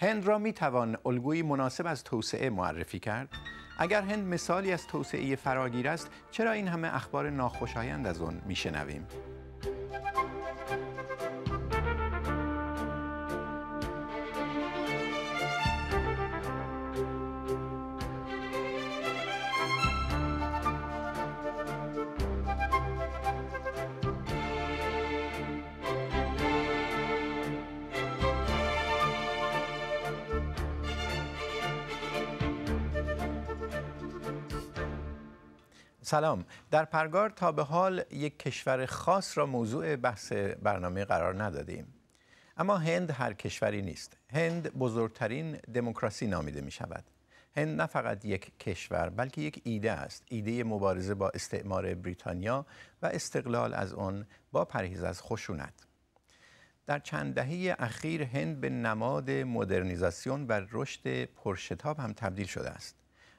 هند را می توان الگویی مناسب از توسعه معرفی کرد؟ اگر هند مثالی از توسعه فراگیر است، چرا این همه اخبار ناخوشایند از آن می سلام در پرگار تا به حال یک کشور خاص را موضوع بحث برنامه قرار ندادیم اما هند هر کشوری نیست هند بزرگترین دموکراسی نامیده می شود هند نه فقط یک کشور بلکه یک ایده است ایده مبارزه با استعمار بریتانیا و استقلال از آن با پرهیز از خشونت در چند دهه اخیر هند به نماد مدرنیزاسیون و رشد پرشتاب هم تبدیل شده است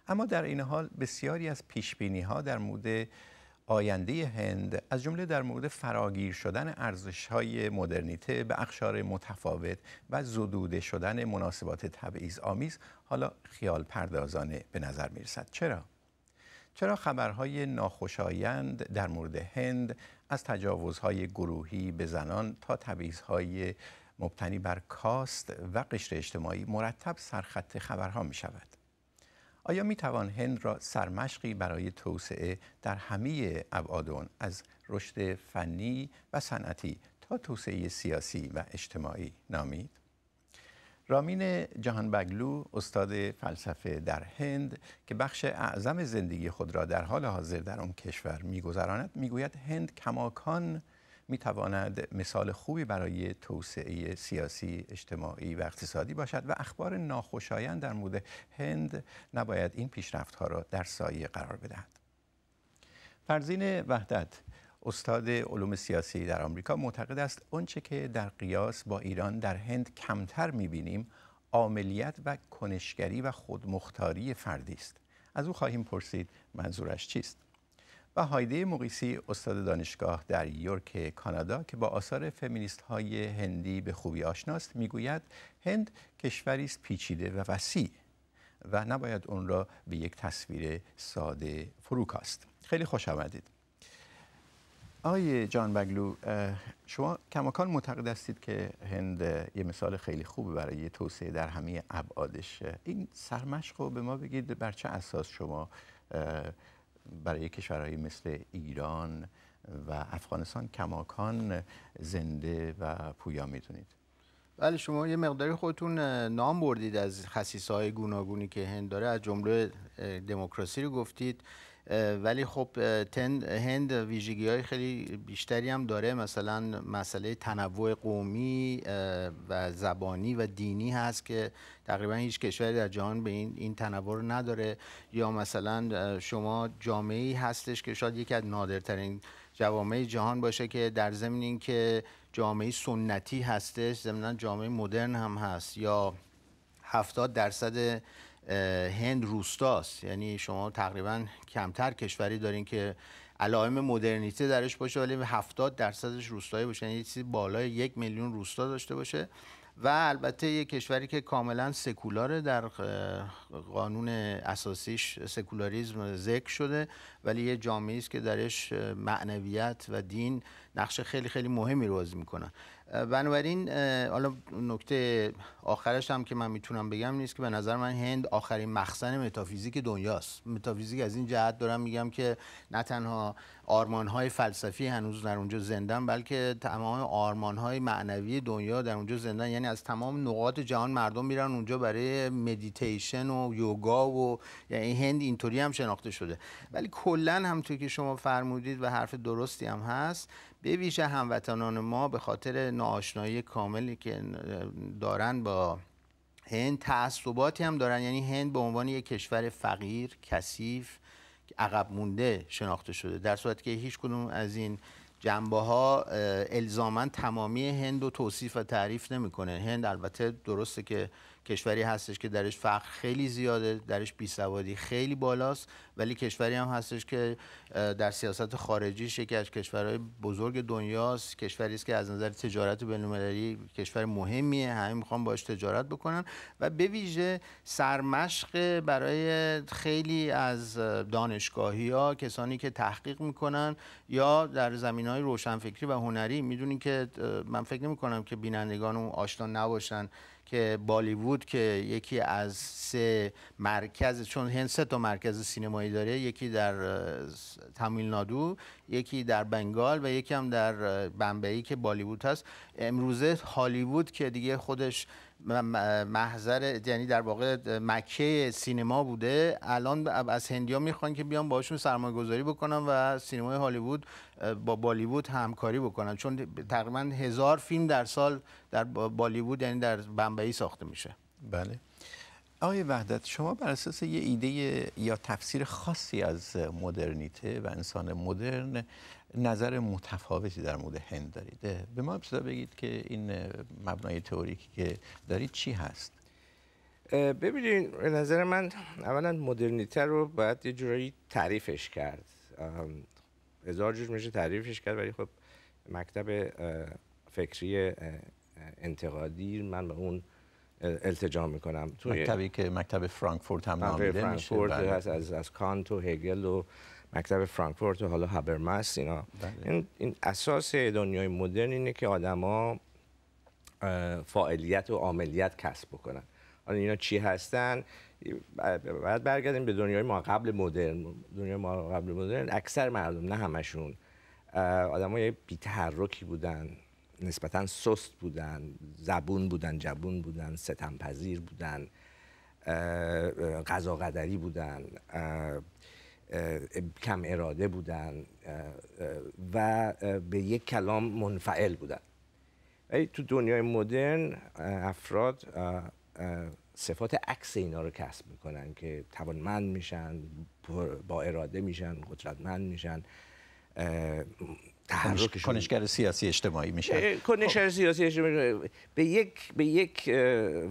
اما در این حال بسیاری از پیش بینی ها در مورد آینده هند از جمله در مورد فراگیر شدن ارزش های مدرنیته به اخشار متفاوت و زدوده شدن مناسبات تبعیض آمیز حالا خیال پردازانه به نظر میرسد. چرا؟ چرا خبرهای ناخوشایند در مورد هند از تجاوزهای گروهی به زنان تا تبعیضهای مبتنی بر کاست و قشر اجتماعی مرتب سرخط خبرها می شود؟ آیا می توان هند را سرمشقی برای توسعه در همه ابعاد از رشد فنی و صنعتی تا توسعه سیاسی و اجتماعی نامید؟ رامین جهان بگلو استاد فلسفه در هند که بخش اعظم زندگی خود را در حال حاضر در آن کشور میگذراند میگوید هند کماکان می تواند مثال خوبی برای توسعه سیاسی اجتماعی و اقتصادی باشد و اخبار ناخوشایند در مورد هند نباید این پیشرفت ها را در سایه قرار بدهد فرزین وحدت استاد علوم سیاسی در آمریکا معتقد است آنچه که در قیاس با ایران در هند کمتر بینیم عاملیت و کنشگری و خودمختاری فردی است از او خواهیم پرسید منظورش چیست و هایده مقیسی استاد دانشگاه در یورک کانادا که با آثار فمینیست های هندی به خوبی آشناست میگوید هند کشوری است پیچیده و وسیع و نباید اون را به یک تصویر ساده فروکاست خیلی خوش آمدید آقای جان بگلو شما کماکان معتقد هستید که هند یه مثال خیلی خوب برای توسعه در همه ابعادش این سرمشق رو به ما بگید بر چه اساس شما برای کشورهایی مثل ایران و افغانستان کماکان زنده و پویا میدونید بله شما یه مقداری خودتون نام بردید از خصیصه های گوناگونی که هند داره از جمله دموکراسی رو گفتید ولی خب تن هند ویژگی های خیلی بیشتری هم داره مثلا مسئله تنوع قومی و زبانی و دینی هست که تقریبا هیچ کشوری در جهان به این, این تنوع رو نداره یا مثلا شما جامعه هستش که شاید یکی از نادرترین جوامع جهان باشه که در ضمن اینکه جامعه سنتی هستش ضمن جامعه مدرن هم هست یا هفتاد درصد هند روستاست یعنی شما تقریبا کمتر کشوری دارین که علائم مدرنیته درش باشه ولی 70 درصدش روستایی باشه یعنی چیزی بالای یک میلیون روستا داشته باشه و البته یک کشوری که کاملا سکولاره در قانون اساسیش سکولاریزم ذکر شده ولی یه جامعه است که درش معنویت و دین نقش خیلی خیلی مهمی رو بازی میکنن بنابراین حالا نکته آخرش هم که من میتونم بگم نیست که به نظر من هند آخرین مخزن متافیزیک دنیاست متافیزیک از این جهت دارم میگم که نه تنها های فلسفی هنوز در اونجا زندن بلکه تمام های معنوی دنیا در اونجا زندن یعنی از تمام نقاط جهان مردم میرن اونجا برای مدیتیشن و یوگا و یعنی هند اینطوری هم شناخته شده ولی کلا همونطور که شما فرمودید و حرف درستی هم هست به ویژه هموطنان ما به خاطر ناآشنایی کاملی که دارن با هند تعصباتی هم دارن یعنی هند به عنوان یک کشور فقیر کثیف عقب مونده شناخته شده در صورتی که هیچ کدوم از این جنبه ها تمامی هند و توصیف و تعریف نمیکنه هند البته درسته که کشوری هستش که درش فقر خیلی زیاده درش بیسوادی خیلی بالاست ولی کشوری هم هستش که در سیاست خارجیش یکی از کشورهای بزرگ دنیاست کشوری است که از نظر تجارت بین‌المللی کشور مهمیه همه میخوان باش تجارت بکنن و به ویژه سرمشق برای خیلی از دانشگاهی ها کسانی که تحقیق میکنن یا در زمین های روشنفکری و هنری میدونین که من فکر نمیکنم که بینندگان اون آشنا نباشن که بالیوود که یکی از سه مرکز چون هند سه تا مرکز سینمایی داره یکی در تامیل نادو یکی در بنگال و یکی هم در بمبئی که بالیوود هست امروزه هالیوود که دیگه خودش محضر یعنی در واقع مکه سینما بوده الان از هندیا میخوان که بیان باشون سرمایه گذاری بکنن و سینمای هالیوود با بالیوود همکاری بکنن چون تقریبا هزار فیلم در سال در بالیوود یعنی در بمبئی ساخته میشه بله آقای وحدت شما بر اساس یه ایده یا تفسیر خاصی از مدرنیته و انسان مدرن نظر متفاوتی در مورد هند دارید به ما ابتدا بگید که این مبنای تئوریکی که دارید چی هست ببینید به نظر من اولا مدرنیته رو باید یه جورایی تعریفش کرد هزار جور میشه تعریفش کرد ولی خب مکتب فکری انتقادی من به اون التجا میکنم مکتبی که مکتب فرانکفورت هم نامیده میشه بله. از, از کانت و هگل و مکتب فرانکفورت و حالا هابرماس اینا بله. این, این اساس دنیای مدرن اینه که آدما فاعلیت و عاملیت کسب بکنن حالا اینا چی هستن باید برگردیم به دنیای ما قبل مدرن دنیای ما قبل مدرن اکثر مردم نه همشون آدمای بی بیتحرکی بودن نسبتا سست بودن زبون بودن جبون بودن پذیر بودن قضا قدری بودن کم اراده بودن و به یک کلام منفعل بودن ولی تو دنیای مدرن افراد صفات عکس اینا رو کسب میکنن که توانمند میشن با اراده میشن قدرتمند میشن کنشگر سیاسی اجتماعی میشه کنشگر خب. سیاسی اجتماعی به یک به یک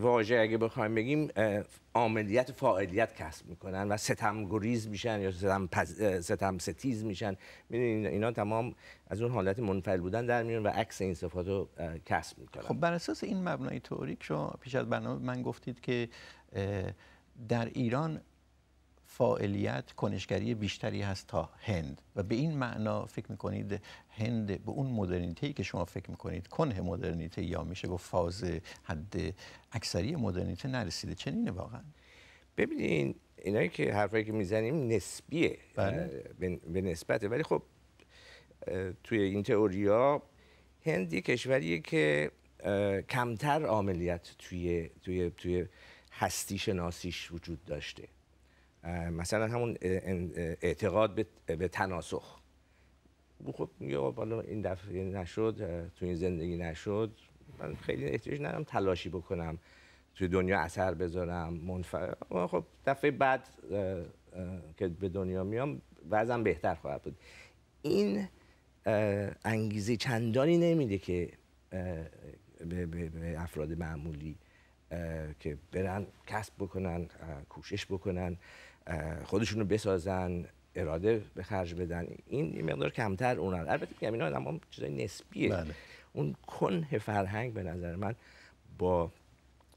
واژه اگه بخوایم بگیم عاملیت فعالیت کسب میکنن و ستمگریز میشن یا ستم, ستم ستیز میشن میدونین اینا تمام از اون حالت منفعل بودن در میون و عکس این صفات رو کسب میکنن خب بر اساس این مبنای تئوریک شما پیش از برنامه من گفتید که در ایران فاعلیت کنشگری بیشتری هست تا هند و به این معنا فکر میکنید هند به اون مدرنیته که شما فکر میکنید کنه مدرنیته یا میشه گفت فاز حد اکثری مدرنیته نرسیده چنینه واقعا ببینین اینایی که حرفایی که میزنیم نسبیه بله. به نسبته ولی خب توی این تئوریا هند یه کشوریه که کمتر عملیات توی توی توی هستی شناسیش وجود داشته مثلا همون اعتقاد به تناسخ خب میگه این دفعه نشد تو این زندگی نشد من خیلی احتیاج ندارم تلاشی بکنم توی دنیا اثر بذارم منفع... خب دفعه بعد که به دنیا میام وزن بهتر خواهد بود این انگیزه چندانی نمیده که به افراد معمولی که برن کسب بکنن کوشش بکنن خودشون رو بسازن اراده به خرج بدن این یه مقدار کمتر اونا البته میگم اینا اما چیزای نسبیه بله. اون کنه فرهنگ به نظر من با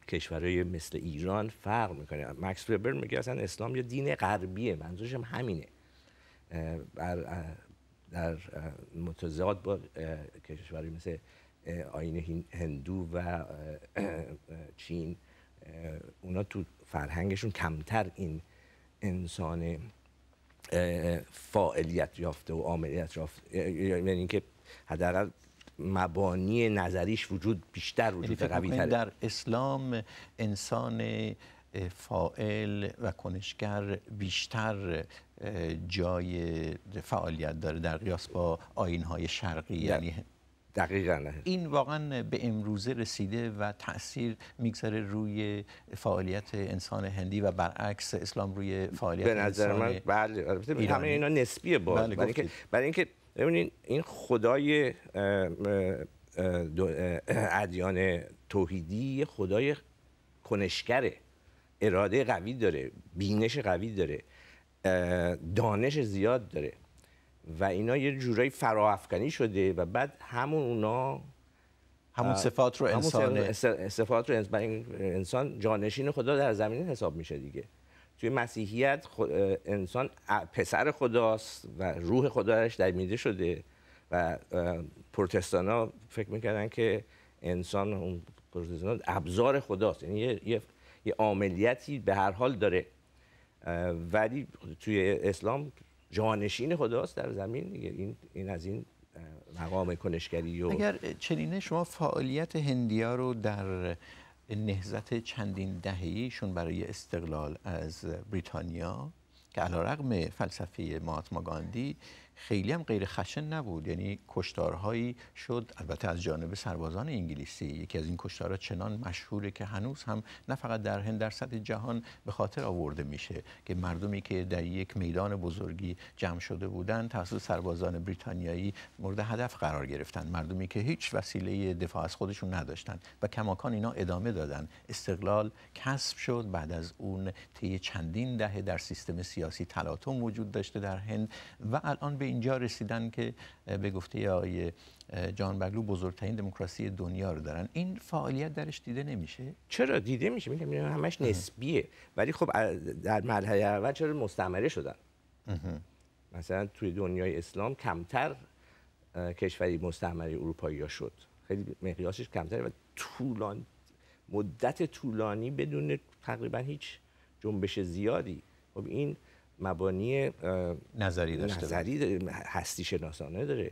کشورهای مثل ایران فرق میکنه مکس وبر میگه اصلا اسلام یا دین غربیه منظورش هم همینه در متضاد با کشوری مثل آین هندو و چین اونا تو فرهنگشون کمتر این انسان فاعلیت یافته و عاملیت یافته یعنی اینکه حداقل مبانی نظریش وجود بیشتر وجود یعنی قوی تره در اسلام انسان فائل و کنشگر بیشتر جای فعالیت داره در قیاس با آین های شرقی یعنی دقیقا این واقعا به امروزه رسیده و تاثیر میگذاره روی فعالیت انسان هندی و برعکس اسلام روی فعالیت به نظر انسان من بله آره، همه اینا نسبیه بله، برای اینکه برای اینکه ببینید این خدای ادیان توحیدی خدای کنشگره اراده قوی داره بینش قوی داره دانش زیاد داره و اینا یه جورایی فراافکنی شده و بعد همون اونا همون صفات رو انسان صفات رو انسان جانشین خدا در زمین حساب میشه دیگه توی مسیحیت انسان پسر خداست و روح خدایش درمیده شده و پروتستان ها فکر میکردن که انسان اون پروتستان ابزار خداست یعنی یه،, یه،, یه عاملیتی به هر حال داره ولی توی اسلام جانشین خداست در زمین دیگه این, این از این مقام کنشگری و اگر چنینه شما فعالیت هندیا رو در نهزت چندین دههیشون برای استقلال از بریتانیا که علا رقم فلسفه ماتما گاندی خیلی هم غیر خشن نبود یعنی کشتارهایی شد البته از جانب سربازان انگلیسی یکی از این کشتارها چنان مشهوره که هنوز هم نه فقط در هند در سطح جهان به خاطر آورده میشه که مردمی که در یک میدان بزرگی جمع شده بودند توسط سربازان بریتانیایی مورد هدف قرار گرفتن مردمی که هیچ وسیله دفاع از خودشون نداشتند. و کماکان اینا ادامه دادن استقلال کسب شد بعد از اون طی چندین دهه در سیستم سیاسی تلاطم وجود داشته در هند و الان به اینجا رسیدن که به گفته آقای جان بگلو بزرگترین دموکراسی دنیا رو دارن این فعالیت درش دیده نمیشه چرا دیده میشه میگم همش نسبیه ولی خب در مرحله اول چرا مستعمره شدن مثلا توی دنیای اسلام کمتر کشوری مستعمره اروپایی ها شد خیلی مقیاسش کمتره و طولان مدت طولانی بدون تقریبا هیچ جنبش زیادی خب این مبانی نظری داشته نظری هستی شناسانه داره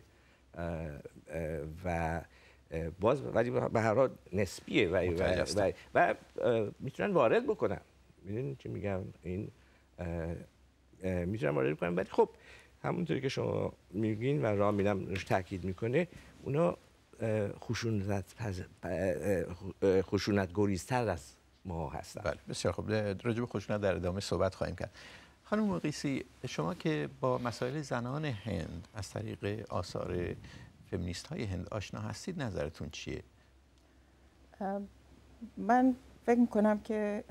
و باز ولی به هر حال نسبیه و, و, و, و میتونن وارد بکنن میدونی چی میگم این میتونن وارد بکنن ولی خب همونطوری که شما میگین و راه میدم روش تاکید میکنه اونا خشونت خشونت گریزتر از ما هستن بله بسیار خب راجع به خشونت در ادامه صحبت خواهیم کرد خانم مقیسی شما که با مسائل زنان هند از طریق آثار فمینیست های هند آشنا هستید نظرتون چیه؟ من فکر کنم که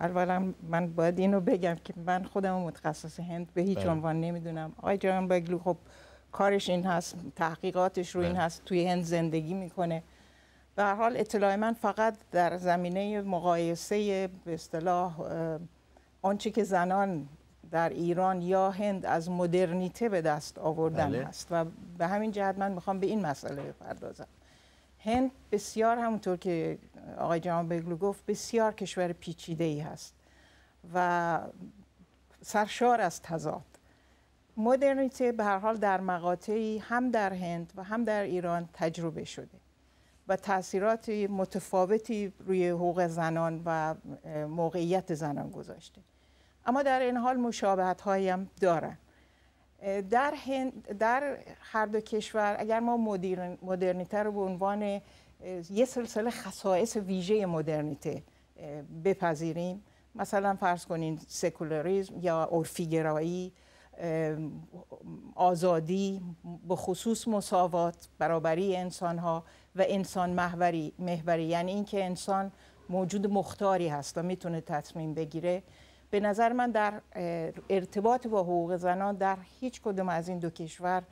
اولا من باید اینو بگم که من خودم متخصص هند به هیچ بله. عنوان نمیدونم آقای جان بگلو خب کارش این هست تحقیقاتش رو این بله. هست توی هند زندگی میکنه به حال اطلاع من فقط در زمینه مقایسه به اصطلاح آنچه که زنان در ایران یا هند از مدرنیته به دست آوردن بله. هست و به همین جهت من میخوام به این مسئله بپردازم هند بسیار همونطور که آقای جهان بگلو گفت بسیار کشور پیچیده ای هست و سرشار از تضاد مدرنیته به هر حال در مقاطعی هم در هند و هم در ایران تجربه شده و تاثیرات متفاوتی روی حقوق زنان و موقعیت زنان گذاشته اما در این حال مشابهت هایم دارن در, در هر دو کشور اگر ما مدرن، مدرنیته رو به عنوان یه سلسله خصائص ویژه مدرنیته بپذیریم مثلا فرض کنین سکولاریزم یا عرفیگرایی آزادی به خصوص مساوات برابری انسان ها و انسان محوری محوری یعنی اینکه انسان موجود مختاری هست و میتونه تصمیم بگیره به نظر من در ارتباط با حقوق زنان در هیچ کدوم از این دو کشور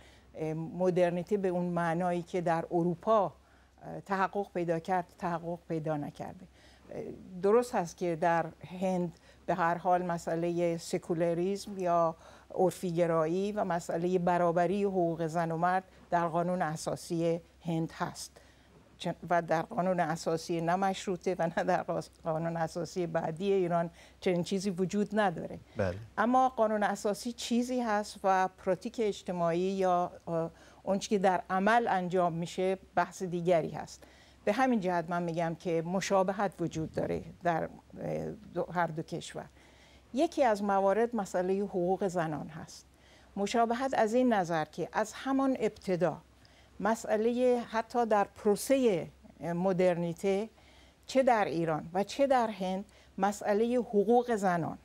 مدرنیتی به اون معنایی که در اروپا تحقق پیدا کرد تحقق پیدا نکرده درست هست که در هند به هر حال مسئله سکولریزم یا عرفیگرایی و مسئله برابری حقوق زن و مرد در قانون اساسی هند هست و در قانون اساسی نه مشروطه و نه در قانون اساسی بعدی ایران چنین چیزی وجود نداره بله. اما قانون اساسی چیزی هست و پراتیک اجتماعی یا اون که در عمل انجام میشه بحث دیگری هست به همین جهت من میگم که مشابهت وجود داره در هر دو کشور یکی از موارد مسئله حقوق زنان هست مشابهت از این نظر که از همان ابتدا مسئله حتی در پروسه مدرنیته چه در ایران و چه در هند مسئله حقوق زنان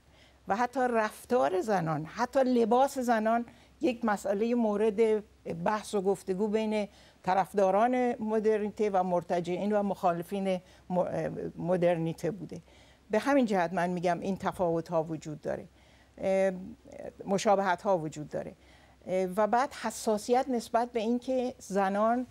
و حتی رفتار زنان حتی لباس زنان یک مسئله مورد بحث و گفتگو بین طرفداران مدرنیته و مرتجعین و مخالفین مدرنیته بوده به همین جهت من میگم این تفاوت ها وجود داره مشابهت ها وجود داره و بعد حساسیت نسبت به اینکه زنان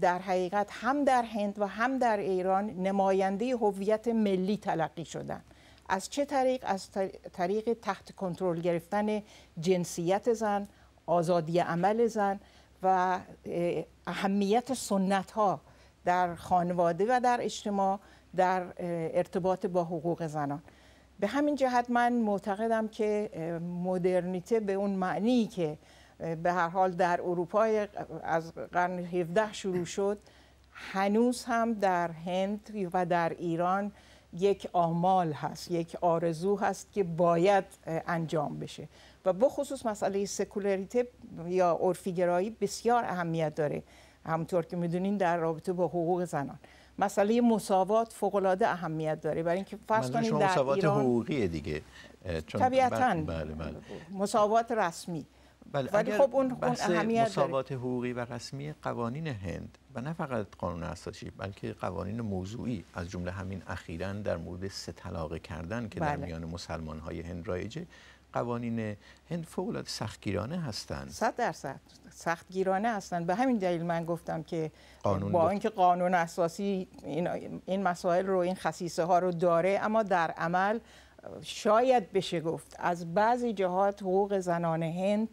در حقیقت هم در هند و هم در ایران نماینده هویت ملی تلقی شدن از چه طریق از طریق تحت کنترل گرفتن جنسیت زن آزادی عمل زن و اهمیت سنت ها در خانواده و در اجتماع در ارتباط با حقوق زنان به همین جهت من معتقدم که مدرنیته به اون معنی که به هر حال در اروپا از قرن 17 شروع شد هنوز هم در هند و در ایران یک آمال هست یک آرزو هست که باید انجام بشه و بخصوص مسئله سکولاریته یا عرفیگرایی بسیار اهمیت داره همونطور که میدونین در رابطه با حقوق زنان مسئله مساوات العاده اهمیت داره برای اینکه فرض کنید در مساوات ایران حقوقی دیگه طبیعتاً بله،, بله بله. مساوات رسمی بله ولی خب اون, اهمیت مساوات حقوقی و رسمی قوانین هند و نه فقط قانون اساسی بلکه قوانین موضوعی از جمله همین اخیرا در مورد سه طلاق کردن که در بله. میان مسلمان های هند رایجه قوانین هند فوق سختگیرانه هستند 100 درصد سختگیرانه هستند به همین دلیل من گفتم که با اینکه قانون اساسی این, این مسائل رو این خصیصه ها رو داره اما در عمل شاید بشه گفت از بعضی جهات حقوق زنان هند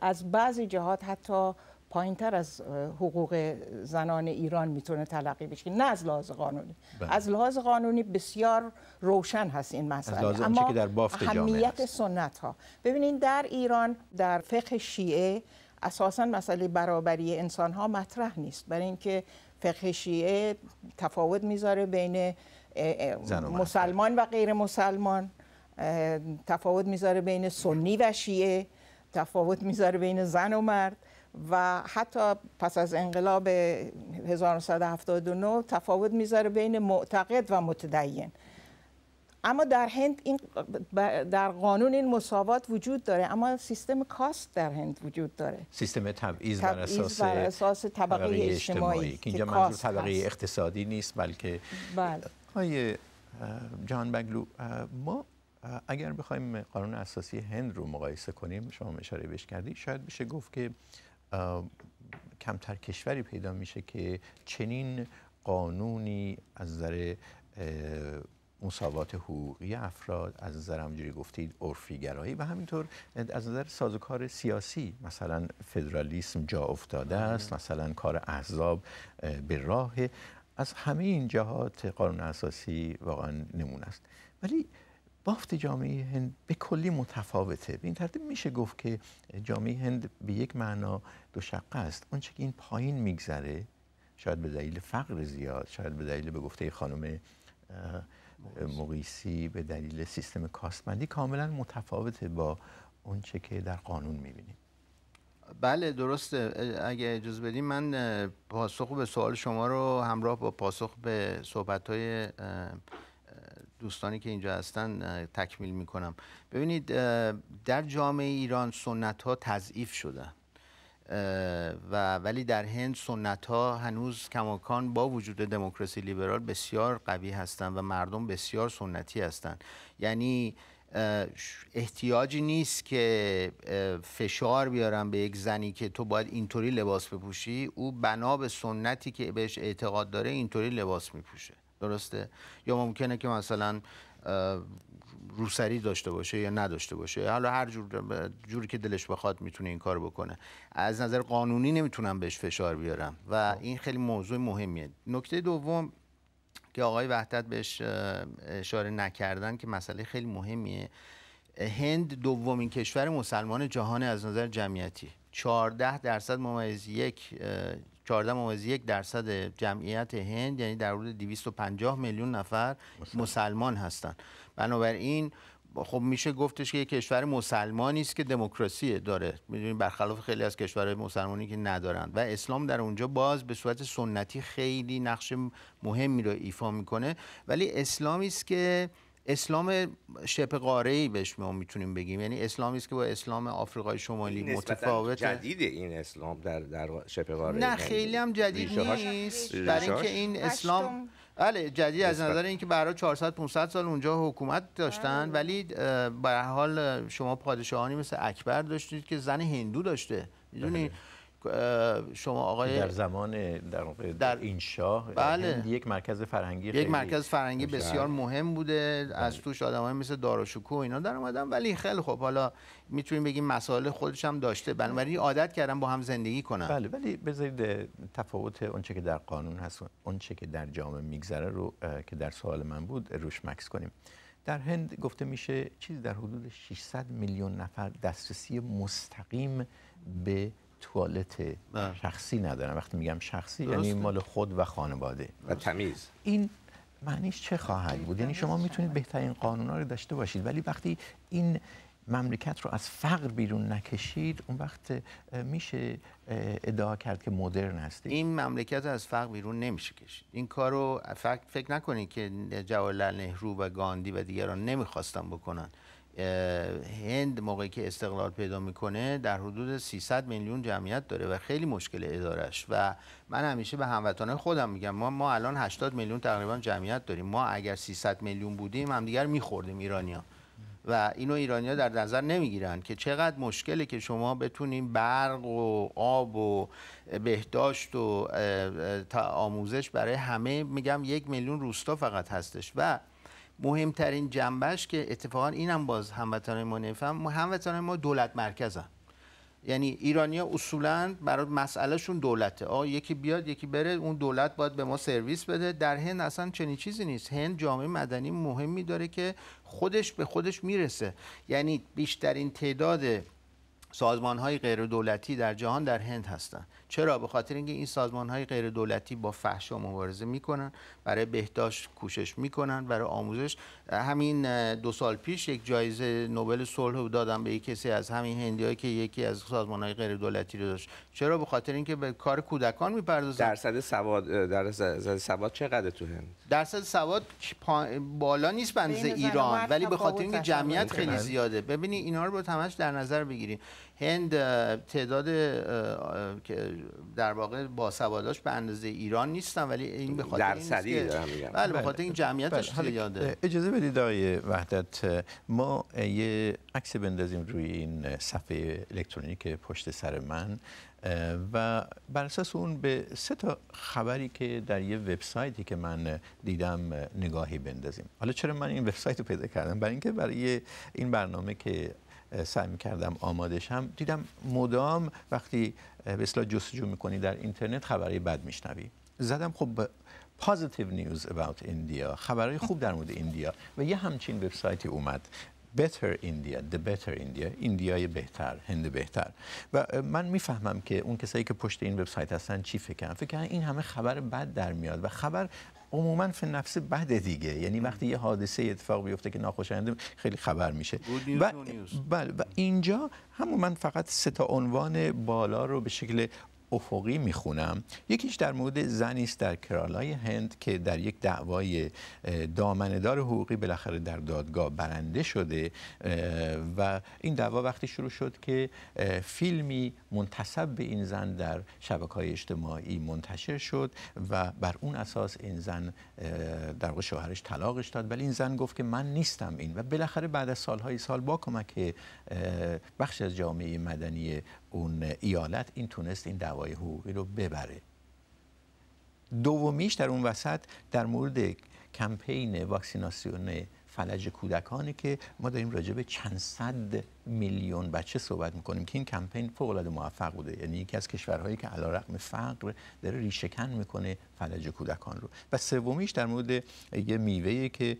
از بعضی جهات حتی پایین تر از حقوق زنان ایران میتونه تلقی بشه نه از لحاظ قانونی بله. از لحاظ قانونی بسیار روشن هست این مسئله اما که در بافت سنت ها ببینید در ایران در فقه شیعه اساسا مسئله برابری انسان ها مطرح نیست برای اینکه فقه شیعه تفاوت میذاره بین مسلمان و غیر مسلمان تفاوت میذاره بین سنی و شیعه تفاوت میذاره بین زن و مرد و حتی پس از انقلاب 1979 تفاوت میذاره بین معتقد و متدین اما در هند این در قانون این مساوات وجود داره اما سیستم کاست در هند وجود داره سیستم تبعیض بر اساس بر اساس طبقه, اجتماعی, که اینجا منظور طبقه اقتصادی نیست بلکه بله جان بگلو ما اگر بخوایم قانون اساسی هند رو مقایسه کنیم شما اشاره بهش کردی شاید بشه گفت که کمتر کشوری پیدا میشه که چنین قانونی از نظر مساوات حقوقی افراد از نظر همجوری گفتید عرفی گرایی و همینطور از نظر سازوکار سیاسی مثلا فدرالیسم جا افتاده است آره. مثلا کار احزاب به راه از همه این جهات قانون اساسی واقعا نمونه است ولی بافت جامعه هند به کلی متفاوته به این ترتیب میشه گفت که جامعه هند به یک معنا دو شقه است اون که این پایین میگذره شاید به دلیل فقر زیاد شاید به دلیل به گفته خانم مقیسی به دلیل سیستم کاستمندی کاملا متفاوته با چه که در قانون میبینیم بله درسته اگه اجازه بدیم من پاسخ به سوال شما رو همراه با پاسخ به صحبت های دوستانی که اینجا هستن تکمیل میکنم ببینید در جامعه ایران سنت ها تضعیف شده و ولی در هند سنت ها هنوز کماکان با وجود دموکراسی لیبرال بسیار قوی هستند و مردم بسیار سنتی هستند یعنی احتیاجی نیست که فشار بیارم به یک زنی که تو باید اینطوری لباس بپوشی او بنا به سنتی که بهش اعتقاد داره اینطوری لباس میپوشه درسته یا ممکنه که مثلا روسری داشته باشه یا نداشته باشه حالا هر جور جوری که دلش بخواد میتونه این کار بکنه از نظر قانونی نمیتونم بهش فشار بیارم و خب. این خیلی موضوع مهمیه نکته دوم که آقای وحدت بهش اشاره نکردن که مسئله خیلی مهمیه هند دومین کشور مسلمان جهان از نظر جمعیتی 14 درصد ممیز یک یک درصد جمعیت هند یعنی در حدود 250 میلیون نفر مسلمان, مسلمان هستند بنابراین خب میشه گفتش که یک کشور مسلمانی است که دموکراسی داره میدونید برخلاف خیلی از کشورهای مسلمانی که ندارند و اسلام در اونجا باز به صورت سنتی خیلی نقش مهمی رو ایفا میکنه ولی اسلامی است که اسلام شبه قاره بهش ما میتونیم بگیم یعنی اسلامی است که با اسلام آفریقای شمالی متفاوته جدید این اسلام در در شبه قاره نه یعنی خیلی هم جدید نیست برای اینکه این اسلام بله جدید از نظر اینکه برای 400 500 سال اونجا حکومت داشتن بله. ولی به حال شما پادشاهانی مثل اکبر داشتید که زن هندو داشته میدونید بله. شما آقای در زمان در, در این شاه بله. یک مرکز فرهنگی یک مرکز فرهنگی بسیار مهم بوده از بله. توش های مثل داروشوکو و اینا در اومدن ولی خیلی خب حالا میتونیم بگیم مسائل خودش هم داشته بنابراین عادت کردم با هم زندگی کنم بله ولی بذارید تفاوت چه که در قانون هست اونچه که در جامعه میگذره رو که در سوال من بود روش مکس کنیم در هند گفته میشه چیزی در حدود 600 میلیون نفر دسترسی مستقیم به توالت بله. شخصی ندارن وقتی میگم شخصی یعنی درسته. یعنی مال خود و خانواده و تمیز این معنیش چه خواهد بود یعنی شما میتونید بهترین قانونا رو داشته باشید ولی وقتی این مملکت رو از فقر بیرون نکشید اون وقت میشه ادعا کرد که مدرن هستید این مملکت رو از فقر بیرون نمیشه کشید این کار رو فکر نکنید که جواهرلال نهرو و گاندی و دیگران نمیخواستن بکنن هند موقعی که استقلال پیدا میکنه در حدود 300 میلیون جمعیت داره و خیلی مشکل ادارش و من همیشه به هموطنان خودم میگم ما ما الان 80 میلیون تقریبا جمعیت داریم ما اگر 300 میلیون بودیم همدیگر میخوردیم ایرانیا و اینو ایرانیا در نظر نمیگیرن که چقدر مشکله که شما بتونیم برق و آب و بهداشت و آموزش برای همه میگم یک میلیون روستا فقط هستش و مهمترین جنبش که اتفاقا اینم باز هموطنان ما نفهم هموطنان ما دولت مرکزن یعنی ها اصولا برای مسئلهشون دولته آه یکی بیاد یکی بره اون دولت باید به ما سرویس بده در هند اصلا چنین چیزی نیست هند جامعه مدنی مهمی داره که خودش به خودش میرسه یعنی بیشترین تعداد سازمان های غیر دولتی در جهان در هند هستند چرا به خاطر اینکه این سازمان های غیر دولتی با و مبارزه میکنن برای بهداشت کوشش میکنن برای آموزش همین دو سال پیش یک جایزه نوبل صلح دادم به یکی کسی از همین هندیایی که یکی از سازمان های غیر دولتی رو داشت چرا به خاطر اینکه به کار کودکان میپردازن درصد سواد درصد سواد چقدر تو هند درصد سواد بالا نیست بنز ایران ولی به خاطر اینکه جمعیت خیلی زیاده ببینید اینا رو با تماش در نظر بگیریم هند تعداد که در واقع باسواداش به اندازه ایران نیستن ولی این به خاطر میگم بله به بله. خاطر این جمعیتش زیاده بله. اجازه بدید آقای وحدت ما یه عکس بندازیم روی این صفحه الکترونیک پشت سر من و بر اساس اون به سه تا خبری که در یه وبسایتی که من دیدم نگاهی بندازیم حالا چرا من این وبسایت رو پیدا کردم برای اینکه برای این برنامه که سعی کردم آمادش هم دیدم مدام وقتی به جستجو میکنی در اینترنت خبری بد میشنوی زدم خب positive نیوز about India خبرهای خوب در مورد ایندیا و یه همچین وبسایتی اومد Better India, The Better India, ایندیای بهتر، هند بهتر و من میفهمم که اون کسایی که پشت این وبسایت هستن چی فکرن فکر این همه خبر بد در میاد و خبر عموما فی نفس بعد دیگه یعنی وقتی یه حادثه اتفاق بیفته که ناخوشایند خیلی خبر میشه و, بله و اینجا همون من فقط سه تا عنوان بالا رو به شکل افقی میخونم یکیش در مورد زنی است در کرالای هند که در یک دعوای دامندار حقوقی بالاخره در دادگاه برنده شده و این دعوا وقتی شروع شد که فیلمی منتصب به این زن در شبکه های اجتماعی منتشر شد و بر اون اساس این زن در واقع شوهرش طلاقش داد ولی این زن گفت که من نیستم این و بالاخره بعد از سالهای سال با کمک بخش از جامعه مدنی اون ایالت این تونست این دعوای حقوقی رو ببره دومیش در اون وسط در مورد کمپین واکسیناسیون فلج کودکانه که ما داریم راجع به چند صد میلیون بچه صحبت میکنیم که این کمپین فوق العاده موفق بوده یعنی یکی از کشورهایی که علیرغم فقر داره ریشهکن میکنه فلج کودکان رو و سومیش در مورد یه میوه که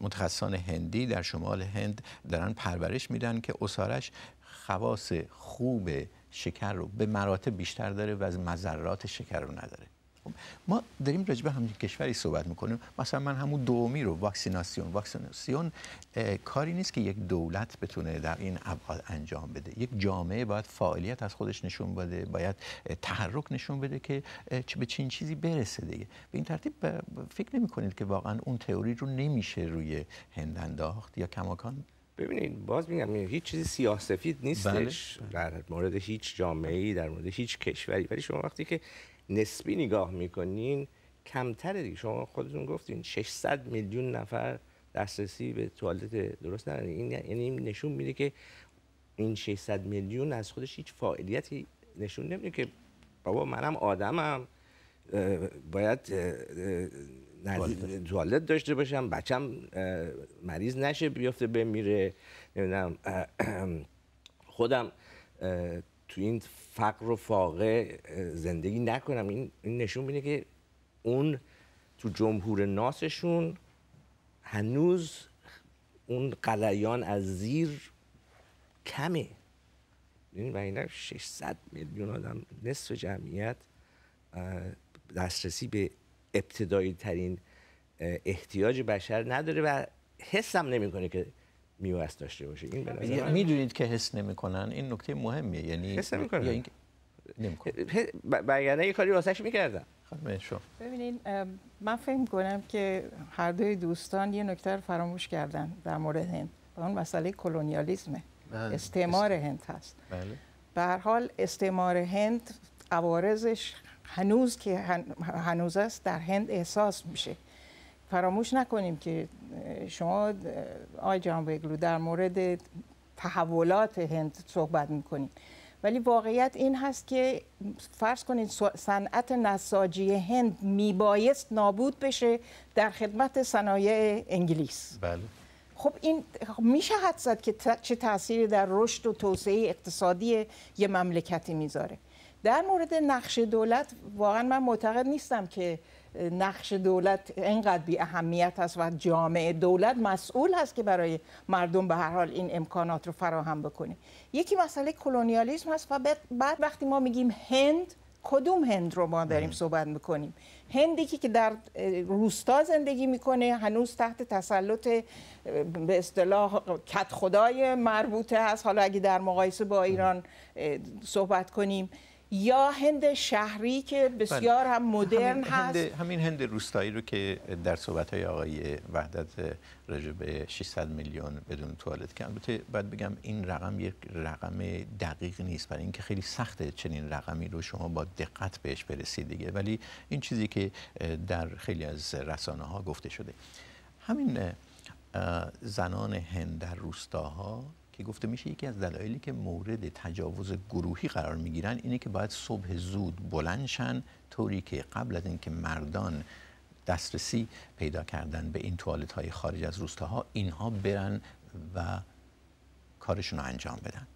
متخصصان هندی در شمال هند دارن پرورش میدن که اسارش خواص خوب شکر رو به مراتب بیشتر داره و از مذرات شکر رو نداره خب، ما داریم راجع به همچین کشوری صحبت میکنیم مثلا من همون دومی رو واکسیناسیون واکسیناسیون کاری نیست که یک دولت بتونه در این ابعاد انجام بده یک جامعه باید فعالیت از خودش نشون بده باید تحرک نشون بده که به چین چیزی برسه دیگه به این ترتیب فکر نمی کنید که واقعا اون تئوری رو نمیشه روی هند انداخت یا کماکان ببینید باز میگم هیچ چیزی سیاه سفید نیستش بله، بله. در مورد هیچ جامعه ای در مورد هیچ کشوری ولی شما وقتی که نسبی نگاه میکنین کمتره دیگه شما خودتون گفتین 600 میلیون نفر دسترسی به توالت درست ندارن این یعنی نشون میده که این 600 میلیون از خودش هیچ فاعلیتی نشون نمیده که بابا منم آدمم باید توالت داشته باشم بچم مریض نشه بیفته بمیره نمیدونم خودم تو این فقر و فاقه زندگی نکنم این, نشون میده که اون تو جمهور ناسشون هنوز اون قلیان از زیر کمه این و این 600 میلیون آدم نصف جمعیت دسترسی به ابتدایی ترین احتیاج بشر نداره و حسم نمیکنه که اس داشته باشه این به میدونید که حس نمیکنن این نکته مهمیه یعنی حس نمیکنن یا برگرده یه کاری واسش میکردم ببینین من فکر کنم که هر دوی دوستان یه نکته رو فراموش کردن در مورد هند اون مسئله کلونیالیزمه استعمار هند هست به حال استعمار هند عوارضش هنوز که هنوز است در هند احساس میشه فراموش نکنیم که شما آی جان در مورد تحولات هند صحبت میکنید ولی واقعیت این هست که فرض کنید صنعت نساجی هند میبایست نابود بشه در خدمت صنایع انگلیس بله خب این میشه حد زد که چه تأثیری در رشد و توسعه اقتصادی یه مملکتی میذاره در مورد نقش دولت واقعا من معتقد نیستم که نقش دولت اینقدر بی اهمیت است و جامعه دولت مسئول هست که برای مردم به هر حال این امکانات رو فراهم بکنه یکی مسئله کلونیالیسم هست و بعد وقتی ما میگیم هند کدوم هند رو ما داریم صحبت میکنیم هندی که در روستا زندگی میکنه هنوز تحت تسلط به اصطلاح کت خدای مربوطه هست حالا اگه در مقایسه با ایران صحبت کنیم یا هند شهری که بسیار بله. هم مدرن هست همین هند روستایی رو که در صحبت های آقای وحدت راجع به 600 میلیون بدون توالت کرد البته باید بگم این رقم یک رقم دقیق نیست برای اینکه خیلی سخته چنین رقمی رو شما با دقت بهش برسید دیگه ولی این چیزی که در خیلی از رسانه ها گفته شده همین زنان هند در روستاها که گفته میشه یکی از دلایلی که مورد تجاوز گروهی قرار میگیرن اینه که باید صبح زود بلند شن طوری که قبل از اینکه مردان دسترسی پیدا کردن به این توالت های خارج از روستاها اینها برن و کارشون رو انجام بدن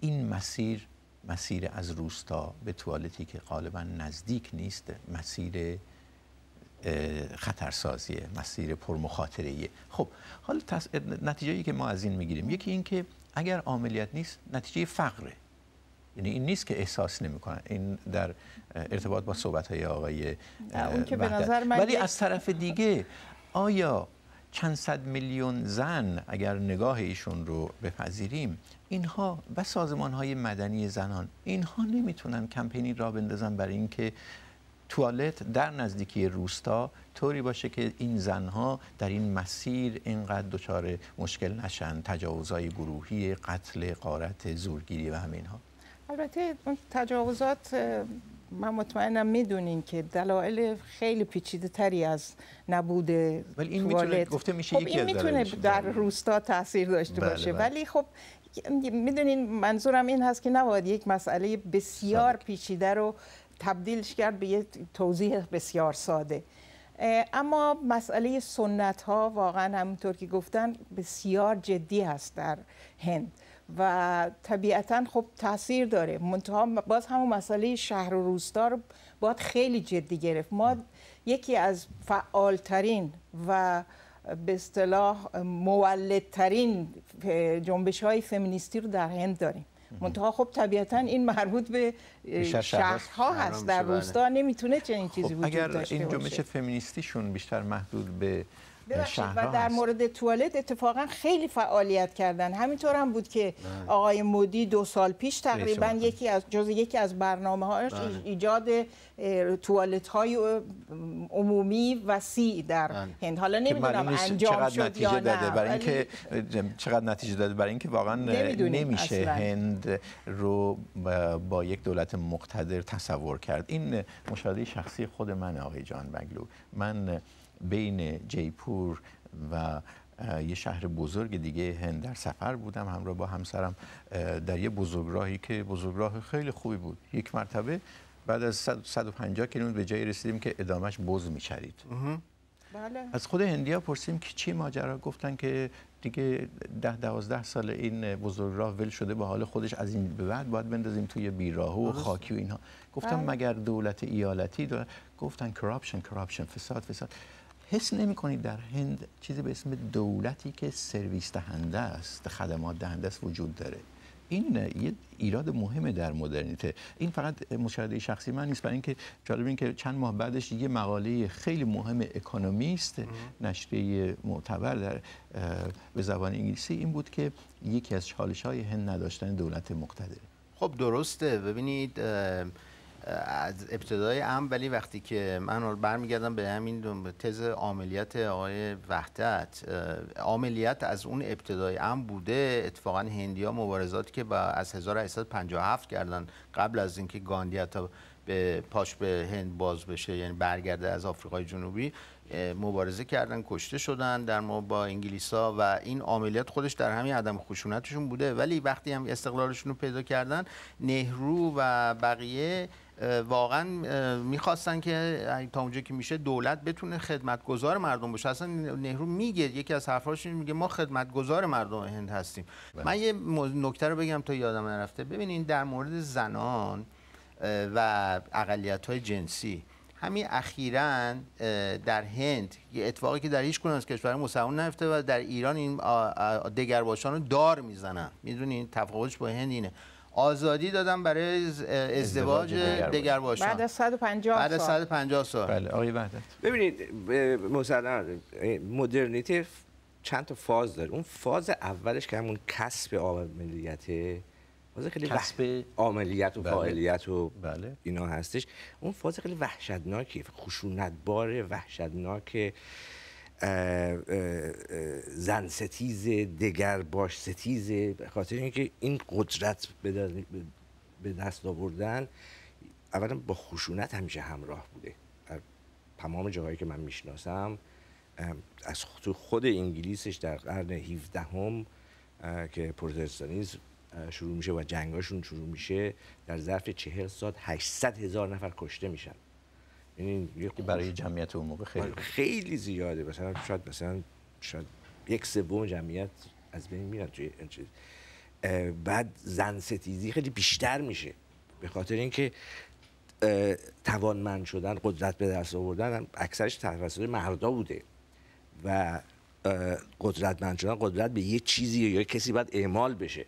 این مسیر مسیر از روستا به توالتی که غالبا نزدیک نیست مسیر خطرسازیه مسیر پرمخاطرهیه خب حالا تس... که ما از این میگیریم یکی این که اگر عملیات نیست نتیجه فقره یعنی این نیست که احساس نمیکنن این در ارتباط با صحبت های آقای اون ولی از طرف دیگه آیا چند صد میلیون زن اگر نگاه ایشون رو بپذیریم اینها و سازمان های مدنی زنان اینها نمیتونن کمپینی را بندازن برای اینکه توالت در نزدیکی روستا طوری باشه که این زنها در این مسیر اینقدر دچار مشکل نشن تجاوزهای گروهی قتل قارت زورگیری و همینها البته اون تجاوزات من مطمئنم میدونین که دلایل خیلی پیچیده از نبود ولی این میتونه گفته میشه خب این میتونه در روستا تاثیر داشته بله، باشه بله. ولی خب میدونین منظورم این هست که نباید یک مسئله بسیار پیچیده رو تبدیلش کرد به یه توضیح بسیار ساده اما مسئله سنت ها واقعا همونطور که گفتن بسیار جدی هست در هند و طبیعتا خب تاثیر داره منتها باز همون مسئله شهر و روستا رو باید خیلی جدی گرفت ما یکی از فعالترین و به اصطلاح مولدترین جنبش های فمینیستی رو در هند داریم منتها خب طبیعتا این مربوط به شهرها هست در بله. روستا نمیتونه چنین چیزی خب وجود داشته اگر این جنبش فمینیستیشون بیشتر محدود به و در مورد توالت اتفاقا خیلی فعالیت کردن همینطور هم بود که بله. آقای مودی دو سال پیش تقریبا یکی از جز یکی از برنامه هاش بله. ایجاد توالت های عمومی وسیع در بله. هند حالا نمیدونم انجام شد نتیجه یا داده. برای اینکه چقدر نتیجه داده برای اینکه واقعا نمیشه هند رو با یک دولت مقتدر تصور کرد این مشاهده شخصی خود من آقای جان بگلو من بین جیپور و یه شهر بزرگ دیگه هند در سفر بودم همراه با همسرم در یه بزرگراهی که بزرگراه خیلی خوبی بود یک مرتبه بعد از 150 کیلومتر به جایی رسیدیم که ادامش بز میچرید بله. از خود هندیا پرسیم که چی ماجرا گفتن که دیگه ده دوازده سال این بزرگ راه ول شده به حال خودش از این به بعد باید بندازیم توی بیراهو و خاکی و اینها گفتم بله. مگر دولت ایالتی دولت... گفتن کراپشن کراپشن فساد فساد حس نمی کنید در هند چیزی به اسم دولتی که سرویس دهنده است خدمات دهنده است وجود داره این یه ایراد مهمه در مدرنیته این فقط مشاهده شخصی من نیست برای اینکه جالب این که چند ماه بعدش یه مقاله خیلی مهم اکونومیست نشریه معتبر در به زبان انگلیسی این بود که یکی از چالش های هند نداشتن دولت مقتدر خب درسته ببینید از ابتدای ام ولی وقتی که من برمیگردم به همین تز عملیات آقای وحدت عملیات از اون ابتدای ام بوده اتفاقا هندی ها مبارزاتی که با از 1857 کردن قبل از اینکه گاندی تا به پاش به هند باز بشه یعنی برگرده از آفریقای جنوبی مبارزه کردن کشته شدن در ما با انگلیسا و این عملیات خودش در همین عدم خشونتشون بوده ولی وقتی هم استقلالشون رو پیدا کردن نهرو و بقیه واقعا میخواستن که تا اونجا که میشه دولت بتونه خدمتگزار مردم باشه اصلا نهرو میگه یکی از حرفاش میگه ما خدمتگزار مردم هند هستیم بله. من یه نکته رو بگم تا یادم نرفته ببینین در مورد زنان و اقلیت های جنسی همین اخیرا در هند یه اتفاقی که در هیچ کنون از کشور مسلمان نفته و در ایران این دگرباشان رو دار میزنن میدونین تفاوتش با هند اینه آزادی دادن برای ازدواج باشن بعد از 150 بعد از 150 سال بله آقای وحدت ببینید مسلمان مدرنیته چند تا فاز داره اون فاز اولش که همون کسب عاملیته فاز خیلی کسب عاملیت و بله. و بله. اینا هستش اون فاز خیلی وحشتناکیه خشونتبار وحشتناکه. زن ستیز دگر باش ستیز به خاطر اینکه این قدرت به دست آوردن اولا با خشونت همیشه همراه بوده در تمام جاهایی که من میشناسم از تو خود انگلیسش در قرن 17 هم که پروتستانیز شروع میشه و جنگاشون شروع میشه در ظرف چهل سال 800 هزار نفر کشته میشن یعنی برای جمعیت اون موقع خیلی آره، خیلی زیاده مثلا شاید مثلا شاید یک سوم جمعیت از بین میرن توی این چیز بعد زن ستیزی خیلی بیشتر میشه به خاطر اینکه توانمند شدن قدرت به دست آوردن اکثرش توسط مردا بوده و قدرتمند شدن قدرت به یه چیزی یا کسی باید اعمال بشه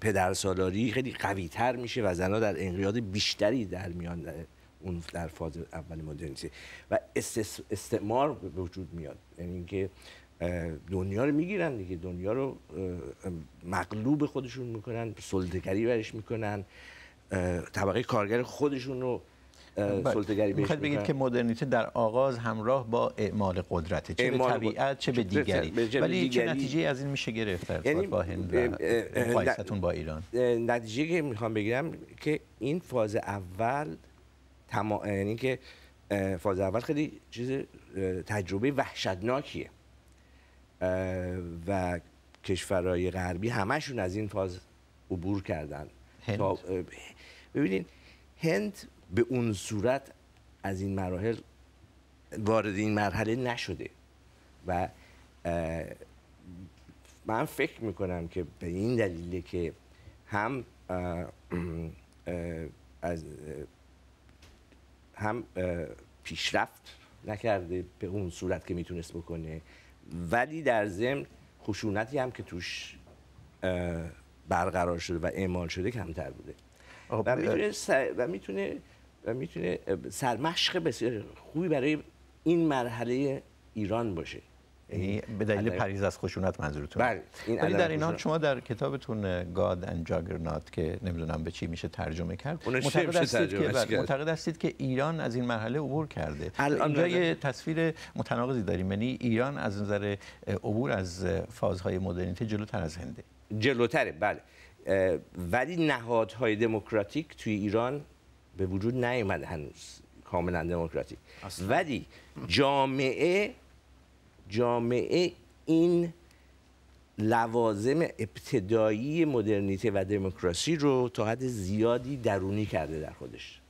پدرسالاری خیلی قوی تر میشه و زنها در انقیاد بیشتری در میان اون در فاز اول مدرنیته و استعمار به وجود میاد یعنی اینکه دنیا رو میگیرن دیگه دنیا رو مغلوب خودشون میکنن سلطه‌گری برش میکنن طبقه کارگر خودشون رو سلطگری بله. بهش بگید که مدرنیته در آغاز همراه با اعمال قدرت چه به طبیعت چه به دیگری ولی چه نتیجه از این میشه گرفت با یعنی هند و با ایران نتیجه که میخوام بگیرم که این فاز اول یعنی که فاز اول خیلی چیز تجربه وحشتناکیه و کشورهای غربی همشون از این فاز عبور کردن هند. ببینید هند به اون صورت از این مراحل وارد این مرحله نشده و من فکر میکنم که به این دلیله که هم از هم پیشرفت نکرده به اون صورت که میتونست بکنه ولی در ضمن خشونتی هم که توش برقرار شده و اعمال شده کمتر بوده خب، و میتونه و میتونه سرمشق بسیار خوبی برای این مرحله ایران باشه یعنی به دلیل پریز از خشونت منظورتون بله ولی در اینا شما در کتابتون گاد اند جاگرنات که نمیدونم به چی میشه ترجمه کرد معتقد هستید که بله، معتقد هستید که ایران از این مرحله عبور کرده اینجا بله. یه تصویر متناقضی داریم یعنی ایران از نظر عبور از فازهای مدرنیته جلوتر از هنده جلوتره بله ولی نهادهای دموکراتیک توی ایران به وجود نیومده هنوز کاملا دموکراتیک ولی جامعه جامعه این لوازم ابتدایی مدرنیته و دموکراسی رو تا حد زیادی درونی کرده در خودش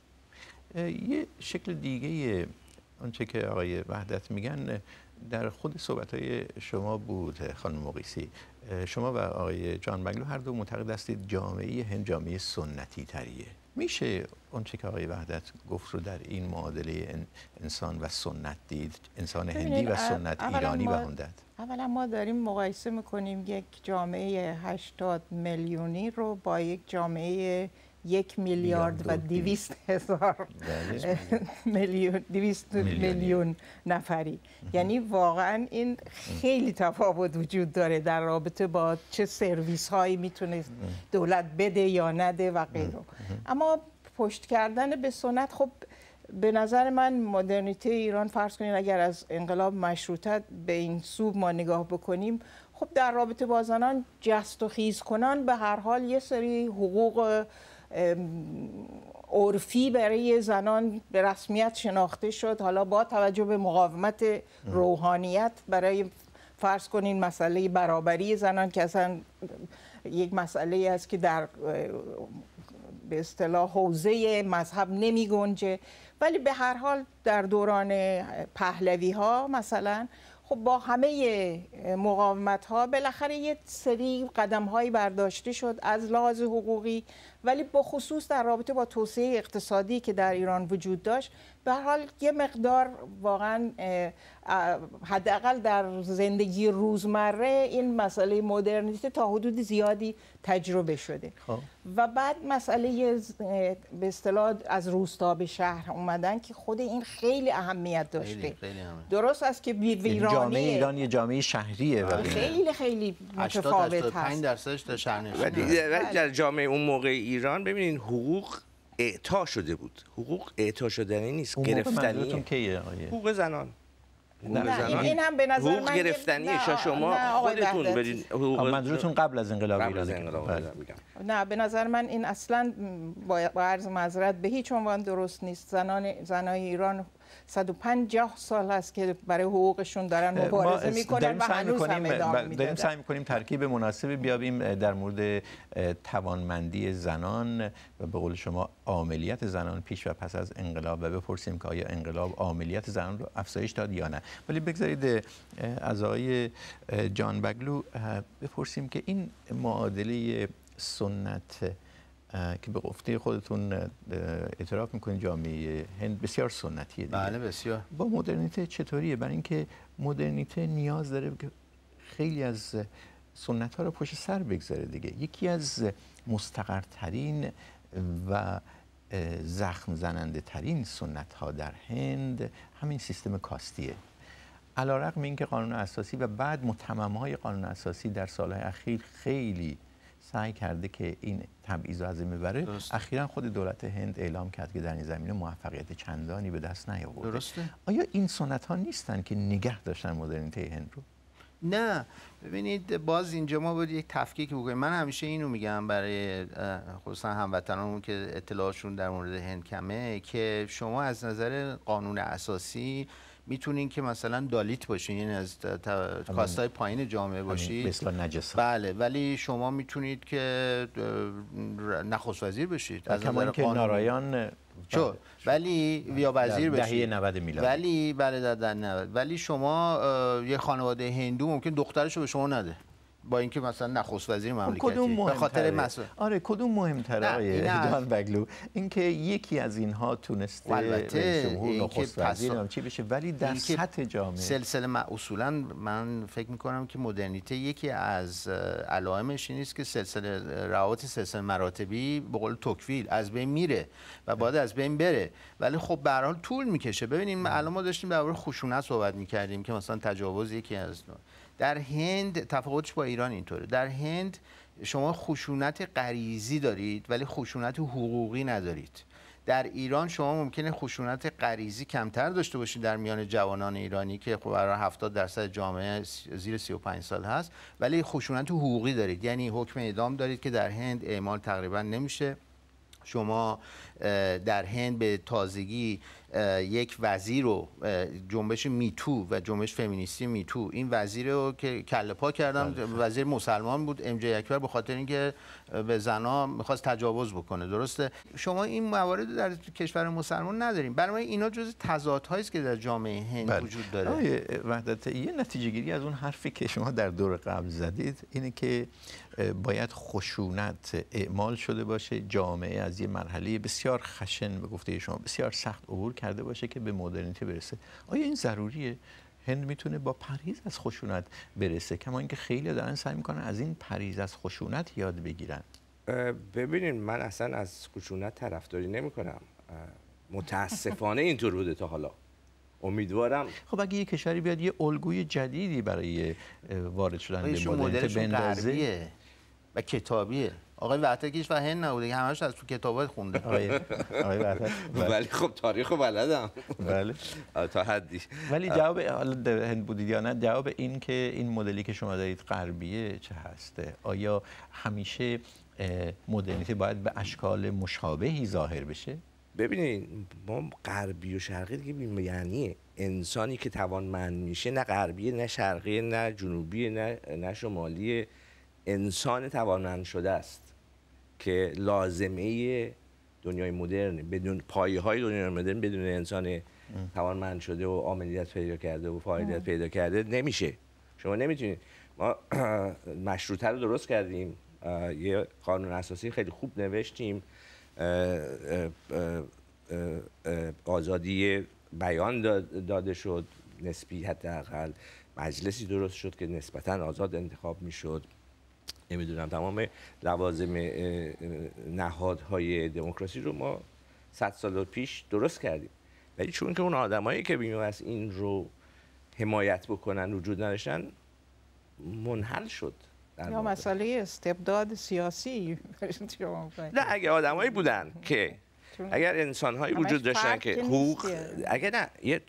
یه شکل دیگه آنچه که آقای وحدت میگن در خود صحبت های شما بود خانم مقیسی شما و آقای جان مگلو هر دو معتقد هستید جامعه هند جامعه سنتی تریه میشه چه که آقای وحدت گفت رو در این معادله انسان و سنت دید انسان هندی و سنت ایرانی و هندت اولا ما داریم مقایسه میکنیم یک جامعه 80 میلیونی رو با یک جامعه یک میلیارد و دویست هزار بله. میلیون دویست میلیون نفری یعنی واقعا این خیلی تفاوت وجود داره در رابطه با چه سرویس هایی میتونه دولت بده یا نده و غیره اما پشت کردن به سنت خب به نظر من مدرنیته ایران فرض کنید اگر از انقلاب مشروطت به این سو ما نگاه بکنیم خب در رابطه با زنان جست و خیز کنن به هر حال یه سری حقوق عرفی برای زنان به رسمیت شناخته شد حالا با توجه به مقاومت روحانیت برای فرض کنین مسئله برابری زنان که اصلا یک مسئله است که در به اصطلاح حوزه مذهب نمی گنجه ولی به هر حال در دوران پهلوی ها مثلا خب با همه مقاومت ها بالاخره یه سری قدم هایی برداشته شد از لحاظ حقوقی ولی با خصوص در رابطه با توسعه اقتصادی که در ایران وجود داشت به حال یه مقدار واقعا حداقل در زندگی روزمره این مسئله مدرنیته تا حدود زیادی تجربه شده خب. و بعد مسئله به اصطلاح از روستا به شهر اومدن که خود این خیلی اهمیت داشته درست است که یعنی ویرانی جامعه ایران یه جامعه شهریه خیلی خیلی متفاوت هست 85 درصدش تا شهر در بله. جامعه اون موقع ایران ببینین حقوق اعطا شده بود حقوق اعطا شدنی نیست گرفتنی حقوق زنان نه این هم به نظر حقوق من گرفتنیه شما خودتون برید منظورتون قبل از انقلاب بله. ایران نه به نظر من این اصلا با عرض معذرت به هیچ عنوان درست نیست زنان زنای ایران 150 سال است که برای حقوقشون دارن مبارزه میکنن و هنوز هم ادامه بله، داریم سعی میکنیم ترکیب مناسبی بیابیم در مورد توانمندی زنان و به قول شما عاملیت زنان پیش و پس از انقلاب و بپرسیم که آیا انقلاب عاملیت زنان رو افزایش داد یا نه ولی بگذارید از آقای جان بگلو بپرسیم که این معادله سنت که به گفته خودتون اعتراف میکنید جامعه هند بسیار سنتیه دیگه. بله بسیار با مدرنیته چطوریه برای اینکه مدرنیته نیاز داره که خیلی از سنت ها رو پشت سر بگذاره دیگه یکی از مستقرترین و زخم زننده ترین سنت ها در هند همین سیستم کاستیه علا رقم اینکه قانون اساسی و بعد متمم های قانون اساسی در سالهای اخیر خیلی سعی کرده که این تبعیض رو از این ببره اخیرا خود دولت هند اعلام کرد که در این زمینه موفقیت چندانی به دست نیاورده درسته آیا این سنت ها نیستن که نگه داشتن مدرنیته هند رو نه ببینید باز اینجا ما باید یک تفکیک بکنیم من همیشه اینو میگم برای خصوصا هموطنانمون که اطلاعشون در مورد هند کمه که شما از نظر قانون اساسی میتونین که مثلا دالیت باشین یعنی از کاستای پایین جامعه باشید مثل نجس بله ولی شما میتونید که نخست وزیر بشید از نظر که نارایان چو بله. ولی یا وزیر بشید دهه 90 میلادی ولی بله در 90 ولی شما یه خانواده هندو ممکن دخترشو به شما نده با اینکه مثلا نخست وزیر خب، مملکتی به خاطر مسئله آره کدوم مهمتره آقای بگلو اینکه یکی از اینها تونسته البته اینکه چی بشه ولی در سطح جامعه سلسله من اصولا من فکر میکنم که مدرنیته یکی از علائمش این است که سلسله روابط سلسله مراتبی به قول توکویل از بین میره و باید از بین بره ولی خب به هر حال طول میکشه ببینیم الان ما داشتیم درباره خوشونه صحبت میکردیم که مثلا تجاوز یکی از در هند تفاوتش با ایران اینطوره در هند شما خشونت غریزی دارید ولی خشونت حقوقی ندارید در ایران شما ممکنه خشونت غریزی کمتر داشته باشید در میان جوانان ایرانی که خب برای 70 درصد جامعه زیر 35 سال هست ولی خشونت حقوقی دارید یعنی حکم اعدام دارید که در هند اعمال تقریبا نمیشه شما در هند به تازگی یک وزیر رو جنبش میتو و جنبش فمینیستی میتو این وزیر رو که کله پا کردم بله، خب. وزیر مسلمان بود ام جی اکبر به خاطر اینکه به زنا میخواست تجاوز بکنه درسته شما این موارد در کشور مسلمان نداریم برای اینا جز تضادهایی است که در جامعه هند بله. وجود داره وحدت یه نتیجه گیری از اون حرفی که شما در دور قبل زدید اینه که باید خشونت اعمال شده باشه جامعه از یه مرحله بسیار خشن به گفته شما بسیار سخت عبور کرده باشه که به مدرنیته برسه آیا این ضروریه هند میتونه با پریز از خشونت برسه کما اینکه خیلی دارن سعی میکنن از این پریز از خشونت یاد بگیرن ببینین من اصلا از خشونت طرفداری نمیکنم متاسفانه اینطور بوده تا حالا امیدوارم خب اگه یه کشوری بیاد یه الگوی جدیدی برای وارد شدن به مدرنیته بندازه و کتابیه آقای وحتکیش و هن نبوده که همش از تو کتابات خونده آقای ولی خب تاریخو بلدم بله تا حدی ولی جواب هند بودید یا نه جواب این که این مدلی که شما دارید غربیه چه هسته آیا همیشه مدرنیته باید به اشکال مشابهی ظاهر بشه ببینید ما غربی و شرقی دیگه یعنی انسانی که توانمند میشه نه غربی نه شرقیه نه جنوبی نه نه شمالی انسان توانمند شده است که لازمه دنیای مدرن بدون پایه های دنیای مدرن بدون انسان توانمند شده و عملیات پیدا کرده و فعالیت پیدا کرده نمیشه شما نمیتونید ما مشروطه رو درست کردیم یه قانون اساسی خیلی خوب نوشتیم آزادی بیان داده شد نسبی حداقل مجلسی درست شد که نسبتا آزاد انتخاب میشد نمیدونم تمام لوازم نهادهای دموکراسی رو ما صد سال پیش درست کردیم ولی چون که اون آدمایی که بیمه از این رو حمایت بکنن وجود نداشتن منحل شد یا مسئله استبداد سیاسی نه اگه آدمایی بودن که اگر هایی وجود داشتن که حقوق اگه نه یه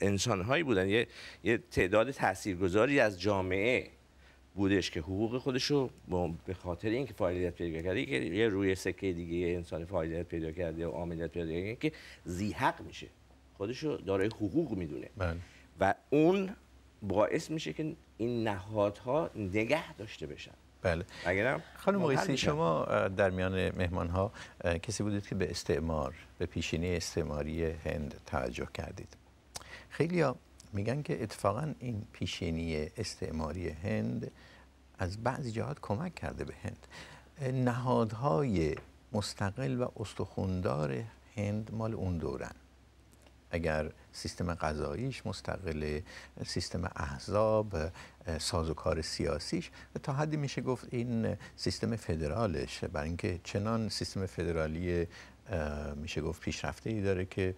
انسانهایی بودن یه, یه تعداد تاثیرگذاری از جامعه بودش که حقوق خودش رو به خاطر اینکه فعالیت پیدا کرده که یه روی سکه دیگه یه انسان فعالیت پیدا کرده و عاملیت پیدا کرده که حق میشه خودش رو دارای حقوق میدونه من. بله. و اون باعث میشه که این نهادها نگه داشته بشن بله اگرم خانم مقیسی شما در میان مهمان ها کسی بودید که به استعمار به پیشینه استعماری هند توجه کردید خیلی میگن که اتفاقا این پیشینی استعماری هند از بعضی جهات کمک کرده به هند نهادهای مستقل و استخوندار هند مال اون دورن اگر سیستم قضاییش مستقل سیستم احزاب سازوکار سیاسیش تا حدی میشه گفت این سیستم فدرالش برای اینکه چنان سیستم فدرالی میشه گفت پیشرفته ای داره که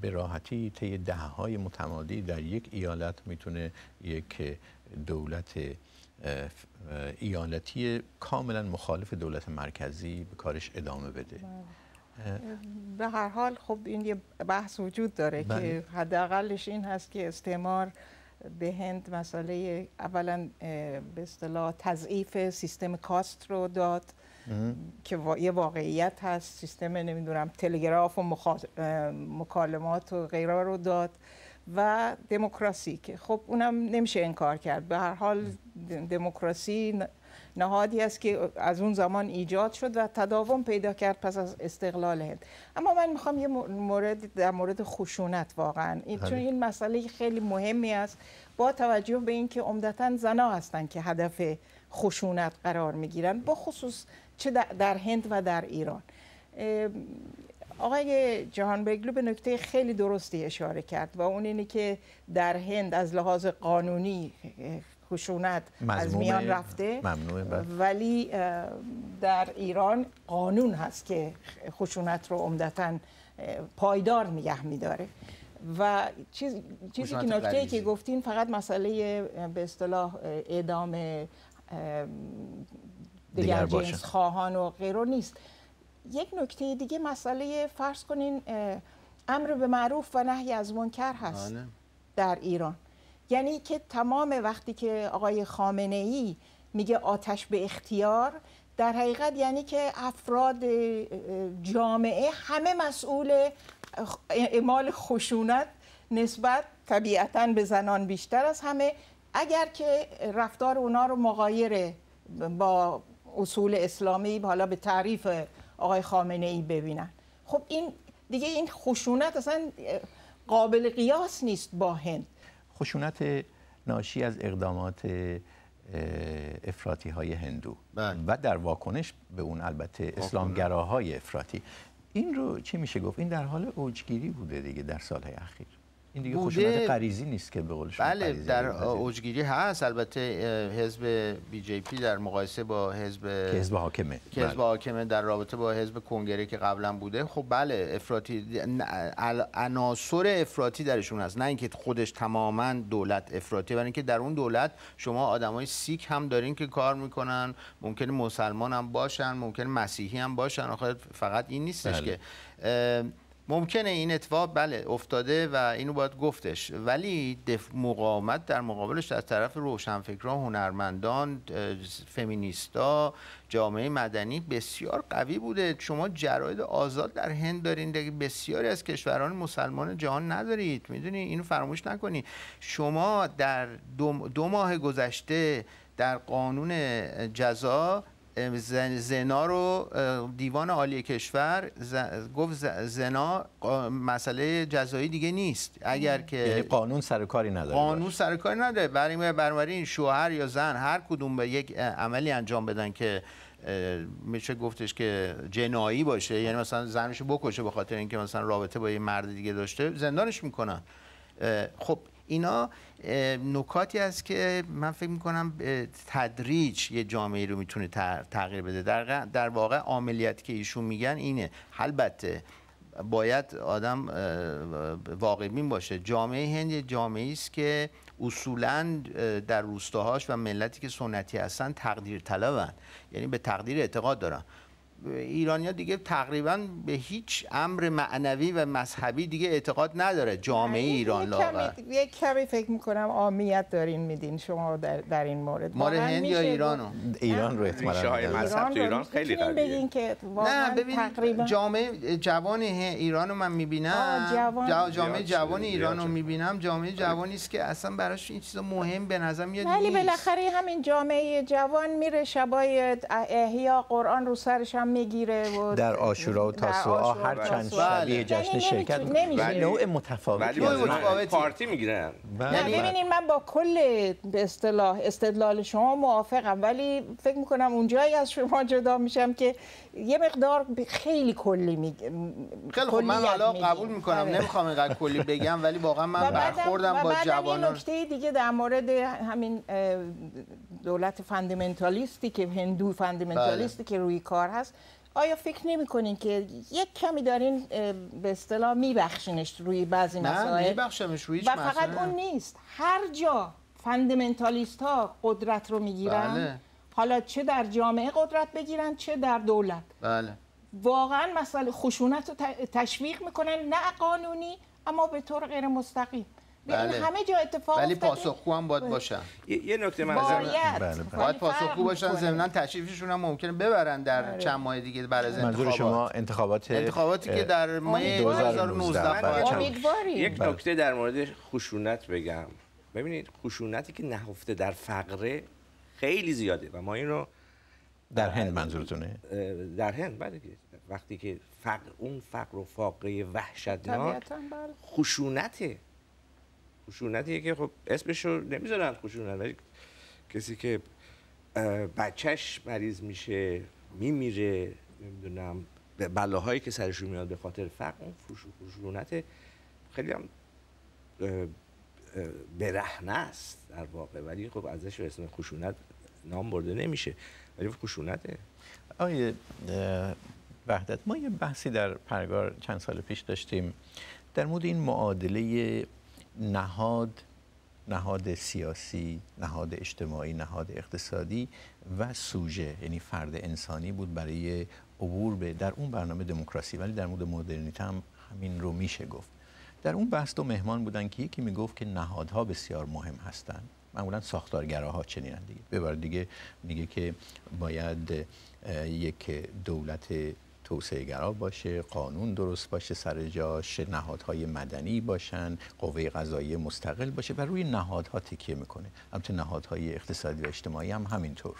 به راحتی طی دههای های متمادی در یک ایالت میتونه یک دولت ایالتی کاملا مخالف دولت مرکزی به کارش ادامه بده بله. به هر حال خب این یه بحث وجود داره که بله. حداقلش این هست که استعمار به هند مسئله اولا به اصطلاح تضعیف سیستم کاست رو داد که یه واقعیت هست سیستم نمیدونم تلگراف و مکالمات و غیره رو داد و دموکراسی که خب اونم نمیشه انکار کرد به هر حال دموکراسی نهادی است که از اون زمان ایجاد شد و تداوم پیدا کرد پس از استقلال هند اما من میخوام یه مورد در مورد خشونت واقعا این بله. چون این مسئله خیلی مهمی است با توجه به اینکه عمدتا زنا هستند که هدف خشونت قرار میگیرن با خصوص چه در هند و در ایران آقای جهان بگلو به نکته خیلی درستی اشاره کرد و اون اینه که در هند از لحاظ قانونی خشونت از میان رفته بله. ولی در ایران قانون هست که خشونت رو عمدتا پایدار نگه میداره و چیز، چیزی که نکته که گفتین فقط مسئله به اصطلاح اعدام دیگر, جنس خواهان و غیره نیست یک نکته دیگه مسئله فرض کنین امر به معروف و نهی از منکر هست بله. در ایران یعنی که تمام وقتی که آقای خامنه ای میگه آتش به اختیار در حقیقت یعنی که افراد جامعه همه مسئول اعمال خشونت نسبت طبیعتا به زنان بیشتر از همه اگر که رفتار اونا رو مغایر با اصول اسلامی حالا به تعریف آقای خامنه ای ببینن خب این دیگه این خشونت اصلا قابل قیاس نیست با هند خشونت ناشی از اقدامات افراتی های هندو بله. و در واکنش به اون البته اسلامگراهای افراتی این رو چی میشه گفت این در حال اوجگیری بوده دیگه در سالهای اخیر این دیگه خشونت غریزی نیست که به قول شما بله در اوجگیری هست البته حزب بی جی پی در مقایسه با حزب که حزب حاکمه که حزب بله. حاکمه در رابطه با حزب کنگره که قبلا بوده خب بله افراطی عناصر افراطی درشون هست نه اینکه خودش تماما دولت افراطی برای اینکه در اون دولت شما آدمای سیک هم دارین که کار میکنن ممکن مسلمان هم باشن ممکن مسیحی هم باشن آخر فقط این نیستش بله. که ممکنه این اتفاق بله افتاده و اینو باید گفتش ولی مقاومت در مقابلش از طرف روشنفکران هنرمندان فمینیستا جامعه مدنی بسیار قوی بوده شما جراید آزاد در هند دارین دیگه بسیاری از کشوران مسلمان جهان ندارید میدونی اینو فراموش نکنید شما در دو, دو ماه گذشته در قانون جزا زنا رو دیوان عالی کشور گفت زنا مسئله جزایی دیگه نیست اگر که یعنی قانون سرکاری نداره قانون سرکاری نداره برای برای این شوهر یا زن هر کدوم به یک عملی انجام بدن که میشه گفتش که جنایی باشه یعنی مثلا زنش بکشه به خاطر اینکه مثلا رابطه با یه مرد دیگه داشته زندانش میکنن خب اینا نکاتی است که من فکر می‌کنم تدریج یه جامعه رو می‌تونه تغییر بده در, در واقع عملیاتی که ایشون میگن اینه البته باید آدم واقع بین باشه جامعه هند یه جامعه است که اصولا در روستاهاش و ملتی که سنتی هستن تقدیر طلبن یعنی به تقدیر اعتقاد دارن ایرانیا دیگه تقریبا به هیچ امر معنوی و مذهبی دیگه اعتقاد نداره جامعه ایران لاغر یک کمی فکر میکنم آمیت دارین میدین شما در, در این مورد ماره هند یا ایرانو ایران رو احتمالاً ایران تو ایران خیلی قویه که نه ببین تقریبا جامعه جوان ایرانو من میبینم جوان. جامعه جوان ایرانو میبینم جامعه آره. جوانی است که اصلا براش این چیزا مهم به نظر میاد ولی بالاخره همین جامعه جوان میره شبای احیا قرآن رو سرش هم میگیره در آشورا و تاسوعا هر چند شبیه بله. یعنی جشن شرکت بله. ولی نوع متفاوتی بله. پارتی میگیرن ببینید من با کل به اصطلاح استدلال شما موافقم ولی فکر میکنم اونجایی از شما جدا میشم که یه مقدار خیلی کلی می... خیلی خب، من الان قبول میکنم آره. نمیخوام اینقدر کلی بگم ولی واقعا من برخوردم با جوانان نکته دیگه در مورد همین دولت فندمنتالیستی که هندو فندمنتالیستی بله. که روی کار هست آیا فکر نمی کنین که یک کمی دارین به اصطلاح میبخشینش روی بعضی مسائل نه میبخشمش روی و فقط اون نیست هر جا فندمنتالیست ها قدرت رو میگیرن بله. حالا چه در جامعه قدرت بگیرن چه در دولت بله واقعا مسئله خشونت رو تشویق میکنن نه قانونی اما به طور غیر مستقیم بله. همه جا اتفاق ولی پاسخ هم باید بله. باشن یه نکته من باید, بله بله. باید خوب باشن ضمن تشریفشون هم ممکنه ببرن در آره. چند ماه دیگه برای بله. انتخابات منظور شما انتخابات انتخاباتی که در ماه 2019 بله، یک نکته در مورد خشونت بگم ببینید خشونتی که نهفته در فقره خیلی زیاده و ما این رو در هند منظورتونه در هند بله وقتی که فقر اون فقر و فاقه وحشتناک بله. خشونته خشونتیه که خب اسمش رو نمیذارن خشونت ولی کسی که بچهش مریض میشه میمیره نمیدونم بلاهایی که سرشون میاد به خاطر فقر اون خشونت خیلی هم برهنه است در واقع ولی خب ازش اسم خشونت نام برده نمیشه ولی خب خشونته آیه وحدت ما یه بحثی در پرگار چند سال پیش داشتیم در مورد این معادله نهاد نهاد سیاسی، نهاد اجتماعی، نهاد اقتصادی و سوژه یعنی فرد انسانی بود برای عبور به در اون برنامه دموکراسی ولی در مورد مدرنیته هم همین رو میشه گفت در اون بحث دو مهمان بودن که یکی میگفت که نهادها بسیار مهم هستند معمولا ساختارگراها چنینن دیگه ببر دیگه میگه که باید یک دولت توسعه گرا باشه قانون درست باشه سر جاش نهادهای مدنی باشن قوه قضایی مستقل باشه و روی نهادها تکیه میکنه البته نهادهای اقتصادی و اجتماعی هم همینطور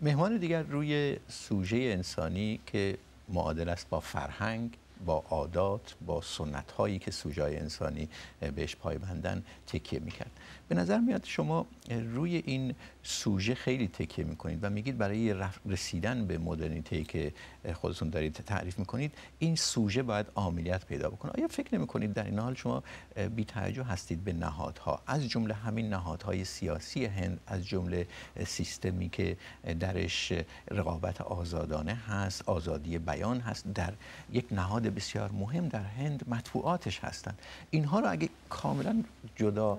مهمان دیگر روی سوژه انسانی که معادل است با فرهنگ با عادات با سنت هایی که سوژه انسانی بهش پایبندن تکیه میکرد به نظر میاد شما روی این سوژه خیلی تکیه میکنید و میگید برای رسیدن به مدرنیته که خودتون دارید تعریف میکنید این سوژه باید عاملیت پیدا بکنه آیا فکر نمیکنید در این حال شما بی توجه هستید به نهادها از جمله همین نهادهای سیاسی هند از جمله سیستمی که درش رقابت آزادانه هست آزادی بیان هست در یک نهاد بسیار مهم در هند مطبوعاتش هستن اینها رو اگه کاملا جدا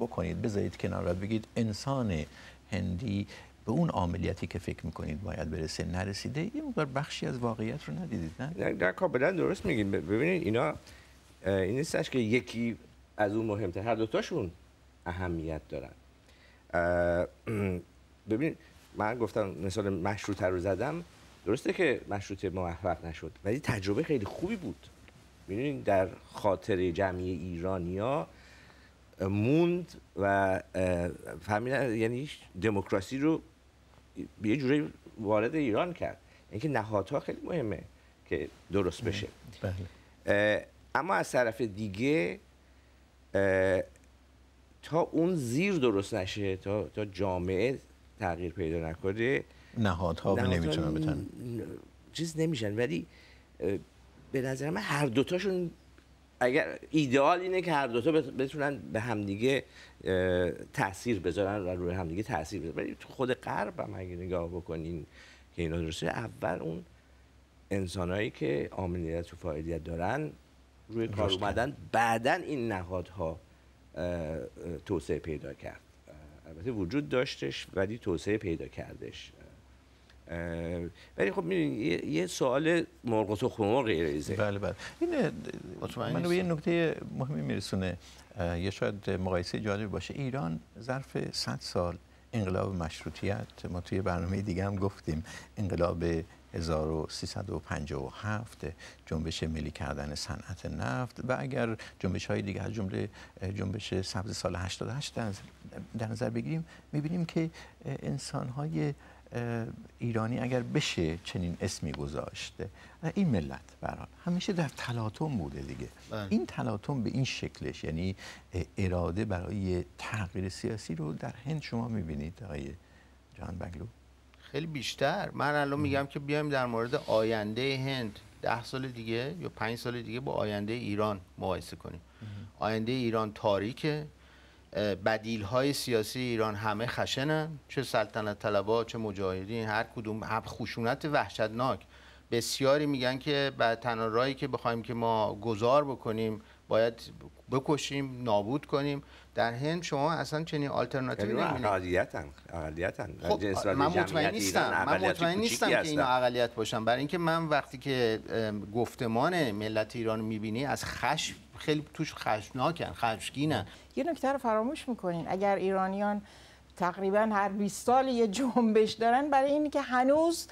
بکنید بذارید کنار را بگید انسان هندی به اون عاملیتی که فکر میکنید باید برسه نرسیده یه مقدار بخشی از واقعیت رو ندیدید نه؟ در کاملا درست میگید ببینید اینا این نیستش که یکی از اون مهمتر هر دوتاشون اهمیت دارن ببینید من گفتم مثال مشروطه رو زدم درسته که مشروطه موفق نشد ولی تجربه خیلی خوبی بود میدونید در خاطر جمعی ایرانیا موند و فهمیدن یعنی دموکراسی رو به یه جوری وارد ایران کرد اینکه نهادها خیلی مهمه که درست بله، بشه بله. اما از طرف دیگه تا اون زیر درست نشه تا, تا جامعه تغییر پیدا نکنه نهادها به نمیتونن بتن چیز نمیشن ولی به نظر من هر دوتاشون اگر ایدئال اینه که هر دوتا بتونن به همدیگه تاثیر بذارن و روی همدیگه تاثیر بذارن ولی تو خود قرب هم اگه نگاه بکنین که اینا درسته اول اون انسانایی که آمنیت و فاعلیت دارن روی کار اومدن بعدا این نهادها توسعه پیدا کرد البته وجود داشتش ولی توسعه پیدا کردش ولی خب یه سوال مرغ و تخم بله بله این منو به یه نکته مهمی میرسونه یا شاید مقایسه جالب باشه ایران ظرف 100 سال انقلاب مشروطیت ما توی برنامه دیگه هم گفتیم انقلاب 1357 جنبش ملی کردن صنعت نفت و اگر جنبش های دیگه جمله جنبش سبز سال 88 در نظر بگیریم میبینیم که انسان های ایرانی اگر بشه چنین اسمی گذاشته این ملت برحال همیشه در تلاطم بوده دیگه بله. این تلاتم به این شکلش یعنی اراده برای تغییر سیاسی رو در هند شما میبینید آقای جان بنگلو خیلی بیشتر من الان میگم که بیایم در مورد آینده هند ده سال دیگه یا پنج سال دیگه با آینده ایران مقایسه کنیم آینده ایران تاریکه بدیل های سیاسی ایران همه خشنن چه سلطنت طلبا چه مجاهدین هر کدوم هم خشونت وحشتناک بسیاری میگن که بعد تنها راهی که بخوایم که ما گذار بکنیم باید بکشیم نابود کنیم در هند شما اصلا چنین آلترناتیوی یعنی اینو اقلیتن اقلیتن خب یعنی من مطمئن نیستم من مطمئن نیستم که اینا اقلیت باشن برای اینکه من وقتی که گفتمان ملت ایران میبینی از خش خیلی توش خشناکن خشگینن یه نکته رو فراموش میکنین اگر ایرانیان تقریبا هر 20 سال یه جنبش دارن برای اینکه هنوز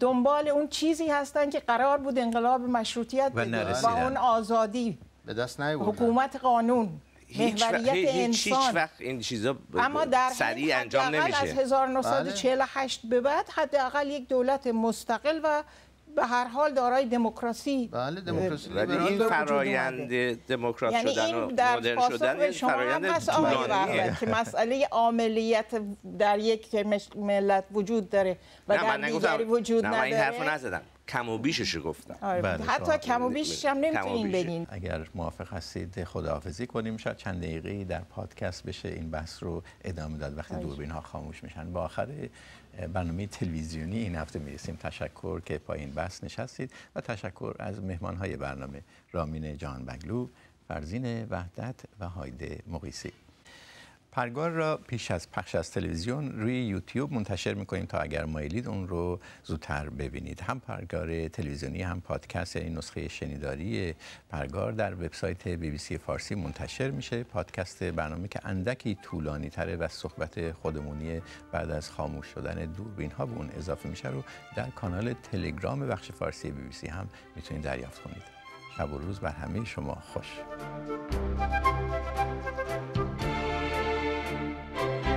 دنبال اون چیزی هستن که قرار بود انقلاب مشروطیت و, و اون آزادی به دست حکومت قانون هیچ وقت هیچ وقت این چیزا اما در سریع انجام نمیشه از 1948 به بعد حداقل یک دولت مستقل و به هر حال دارای دموکراسی بله دموکراسی این فرایند دموکرات یعنی شدن و مدرن شدن این فرایند طولانیه که مسئله عاملیت در یک ملت وجود داره و در دیگری وجود نداره نه من این نزدم کم و بیشش گفتم آره، بله، حتی کم و بیشش هم نمیتونین بگین اگر موافق هستید خداحافظی کنیم شاید چند دقیقه در پادکست بشه این بحث رو ادامه داد وقتی دوربین ها خاموش میشن با آخر برنامه تلویزیونی این هفته میرسیم تشکر که پایین بحث نشستید و تشکر از مهمان های برنامه رامین جان بگلو فرزین وحدت و هایده مقیسی پرگار را پیش از پخش از تلویزیون روی یوتیوب منتشر میکنیم تا اگر مایلید اون رو زودتر ببینید هم پرگار تلویزیونی هم پادکست یعنی نسخه شنیداری پرگار در وبسایت بی بی سی فارسی منتشر میشه پادکست برنامه که اندکی طولانی تره و صحبت خودمونی بعد از خاموش شدن دوربین ها به اون اضافه میشه رو در کانال تلگرام بخش فارسی بی بی سی هم میتونید دریافت کنید شب و روز بر همه شما خوش thank you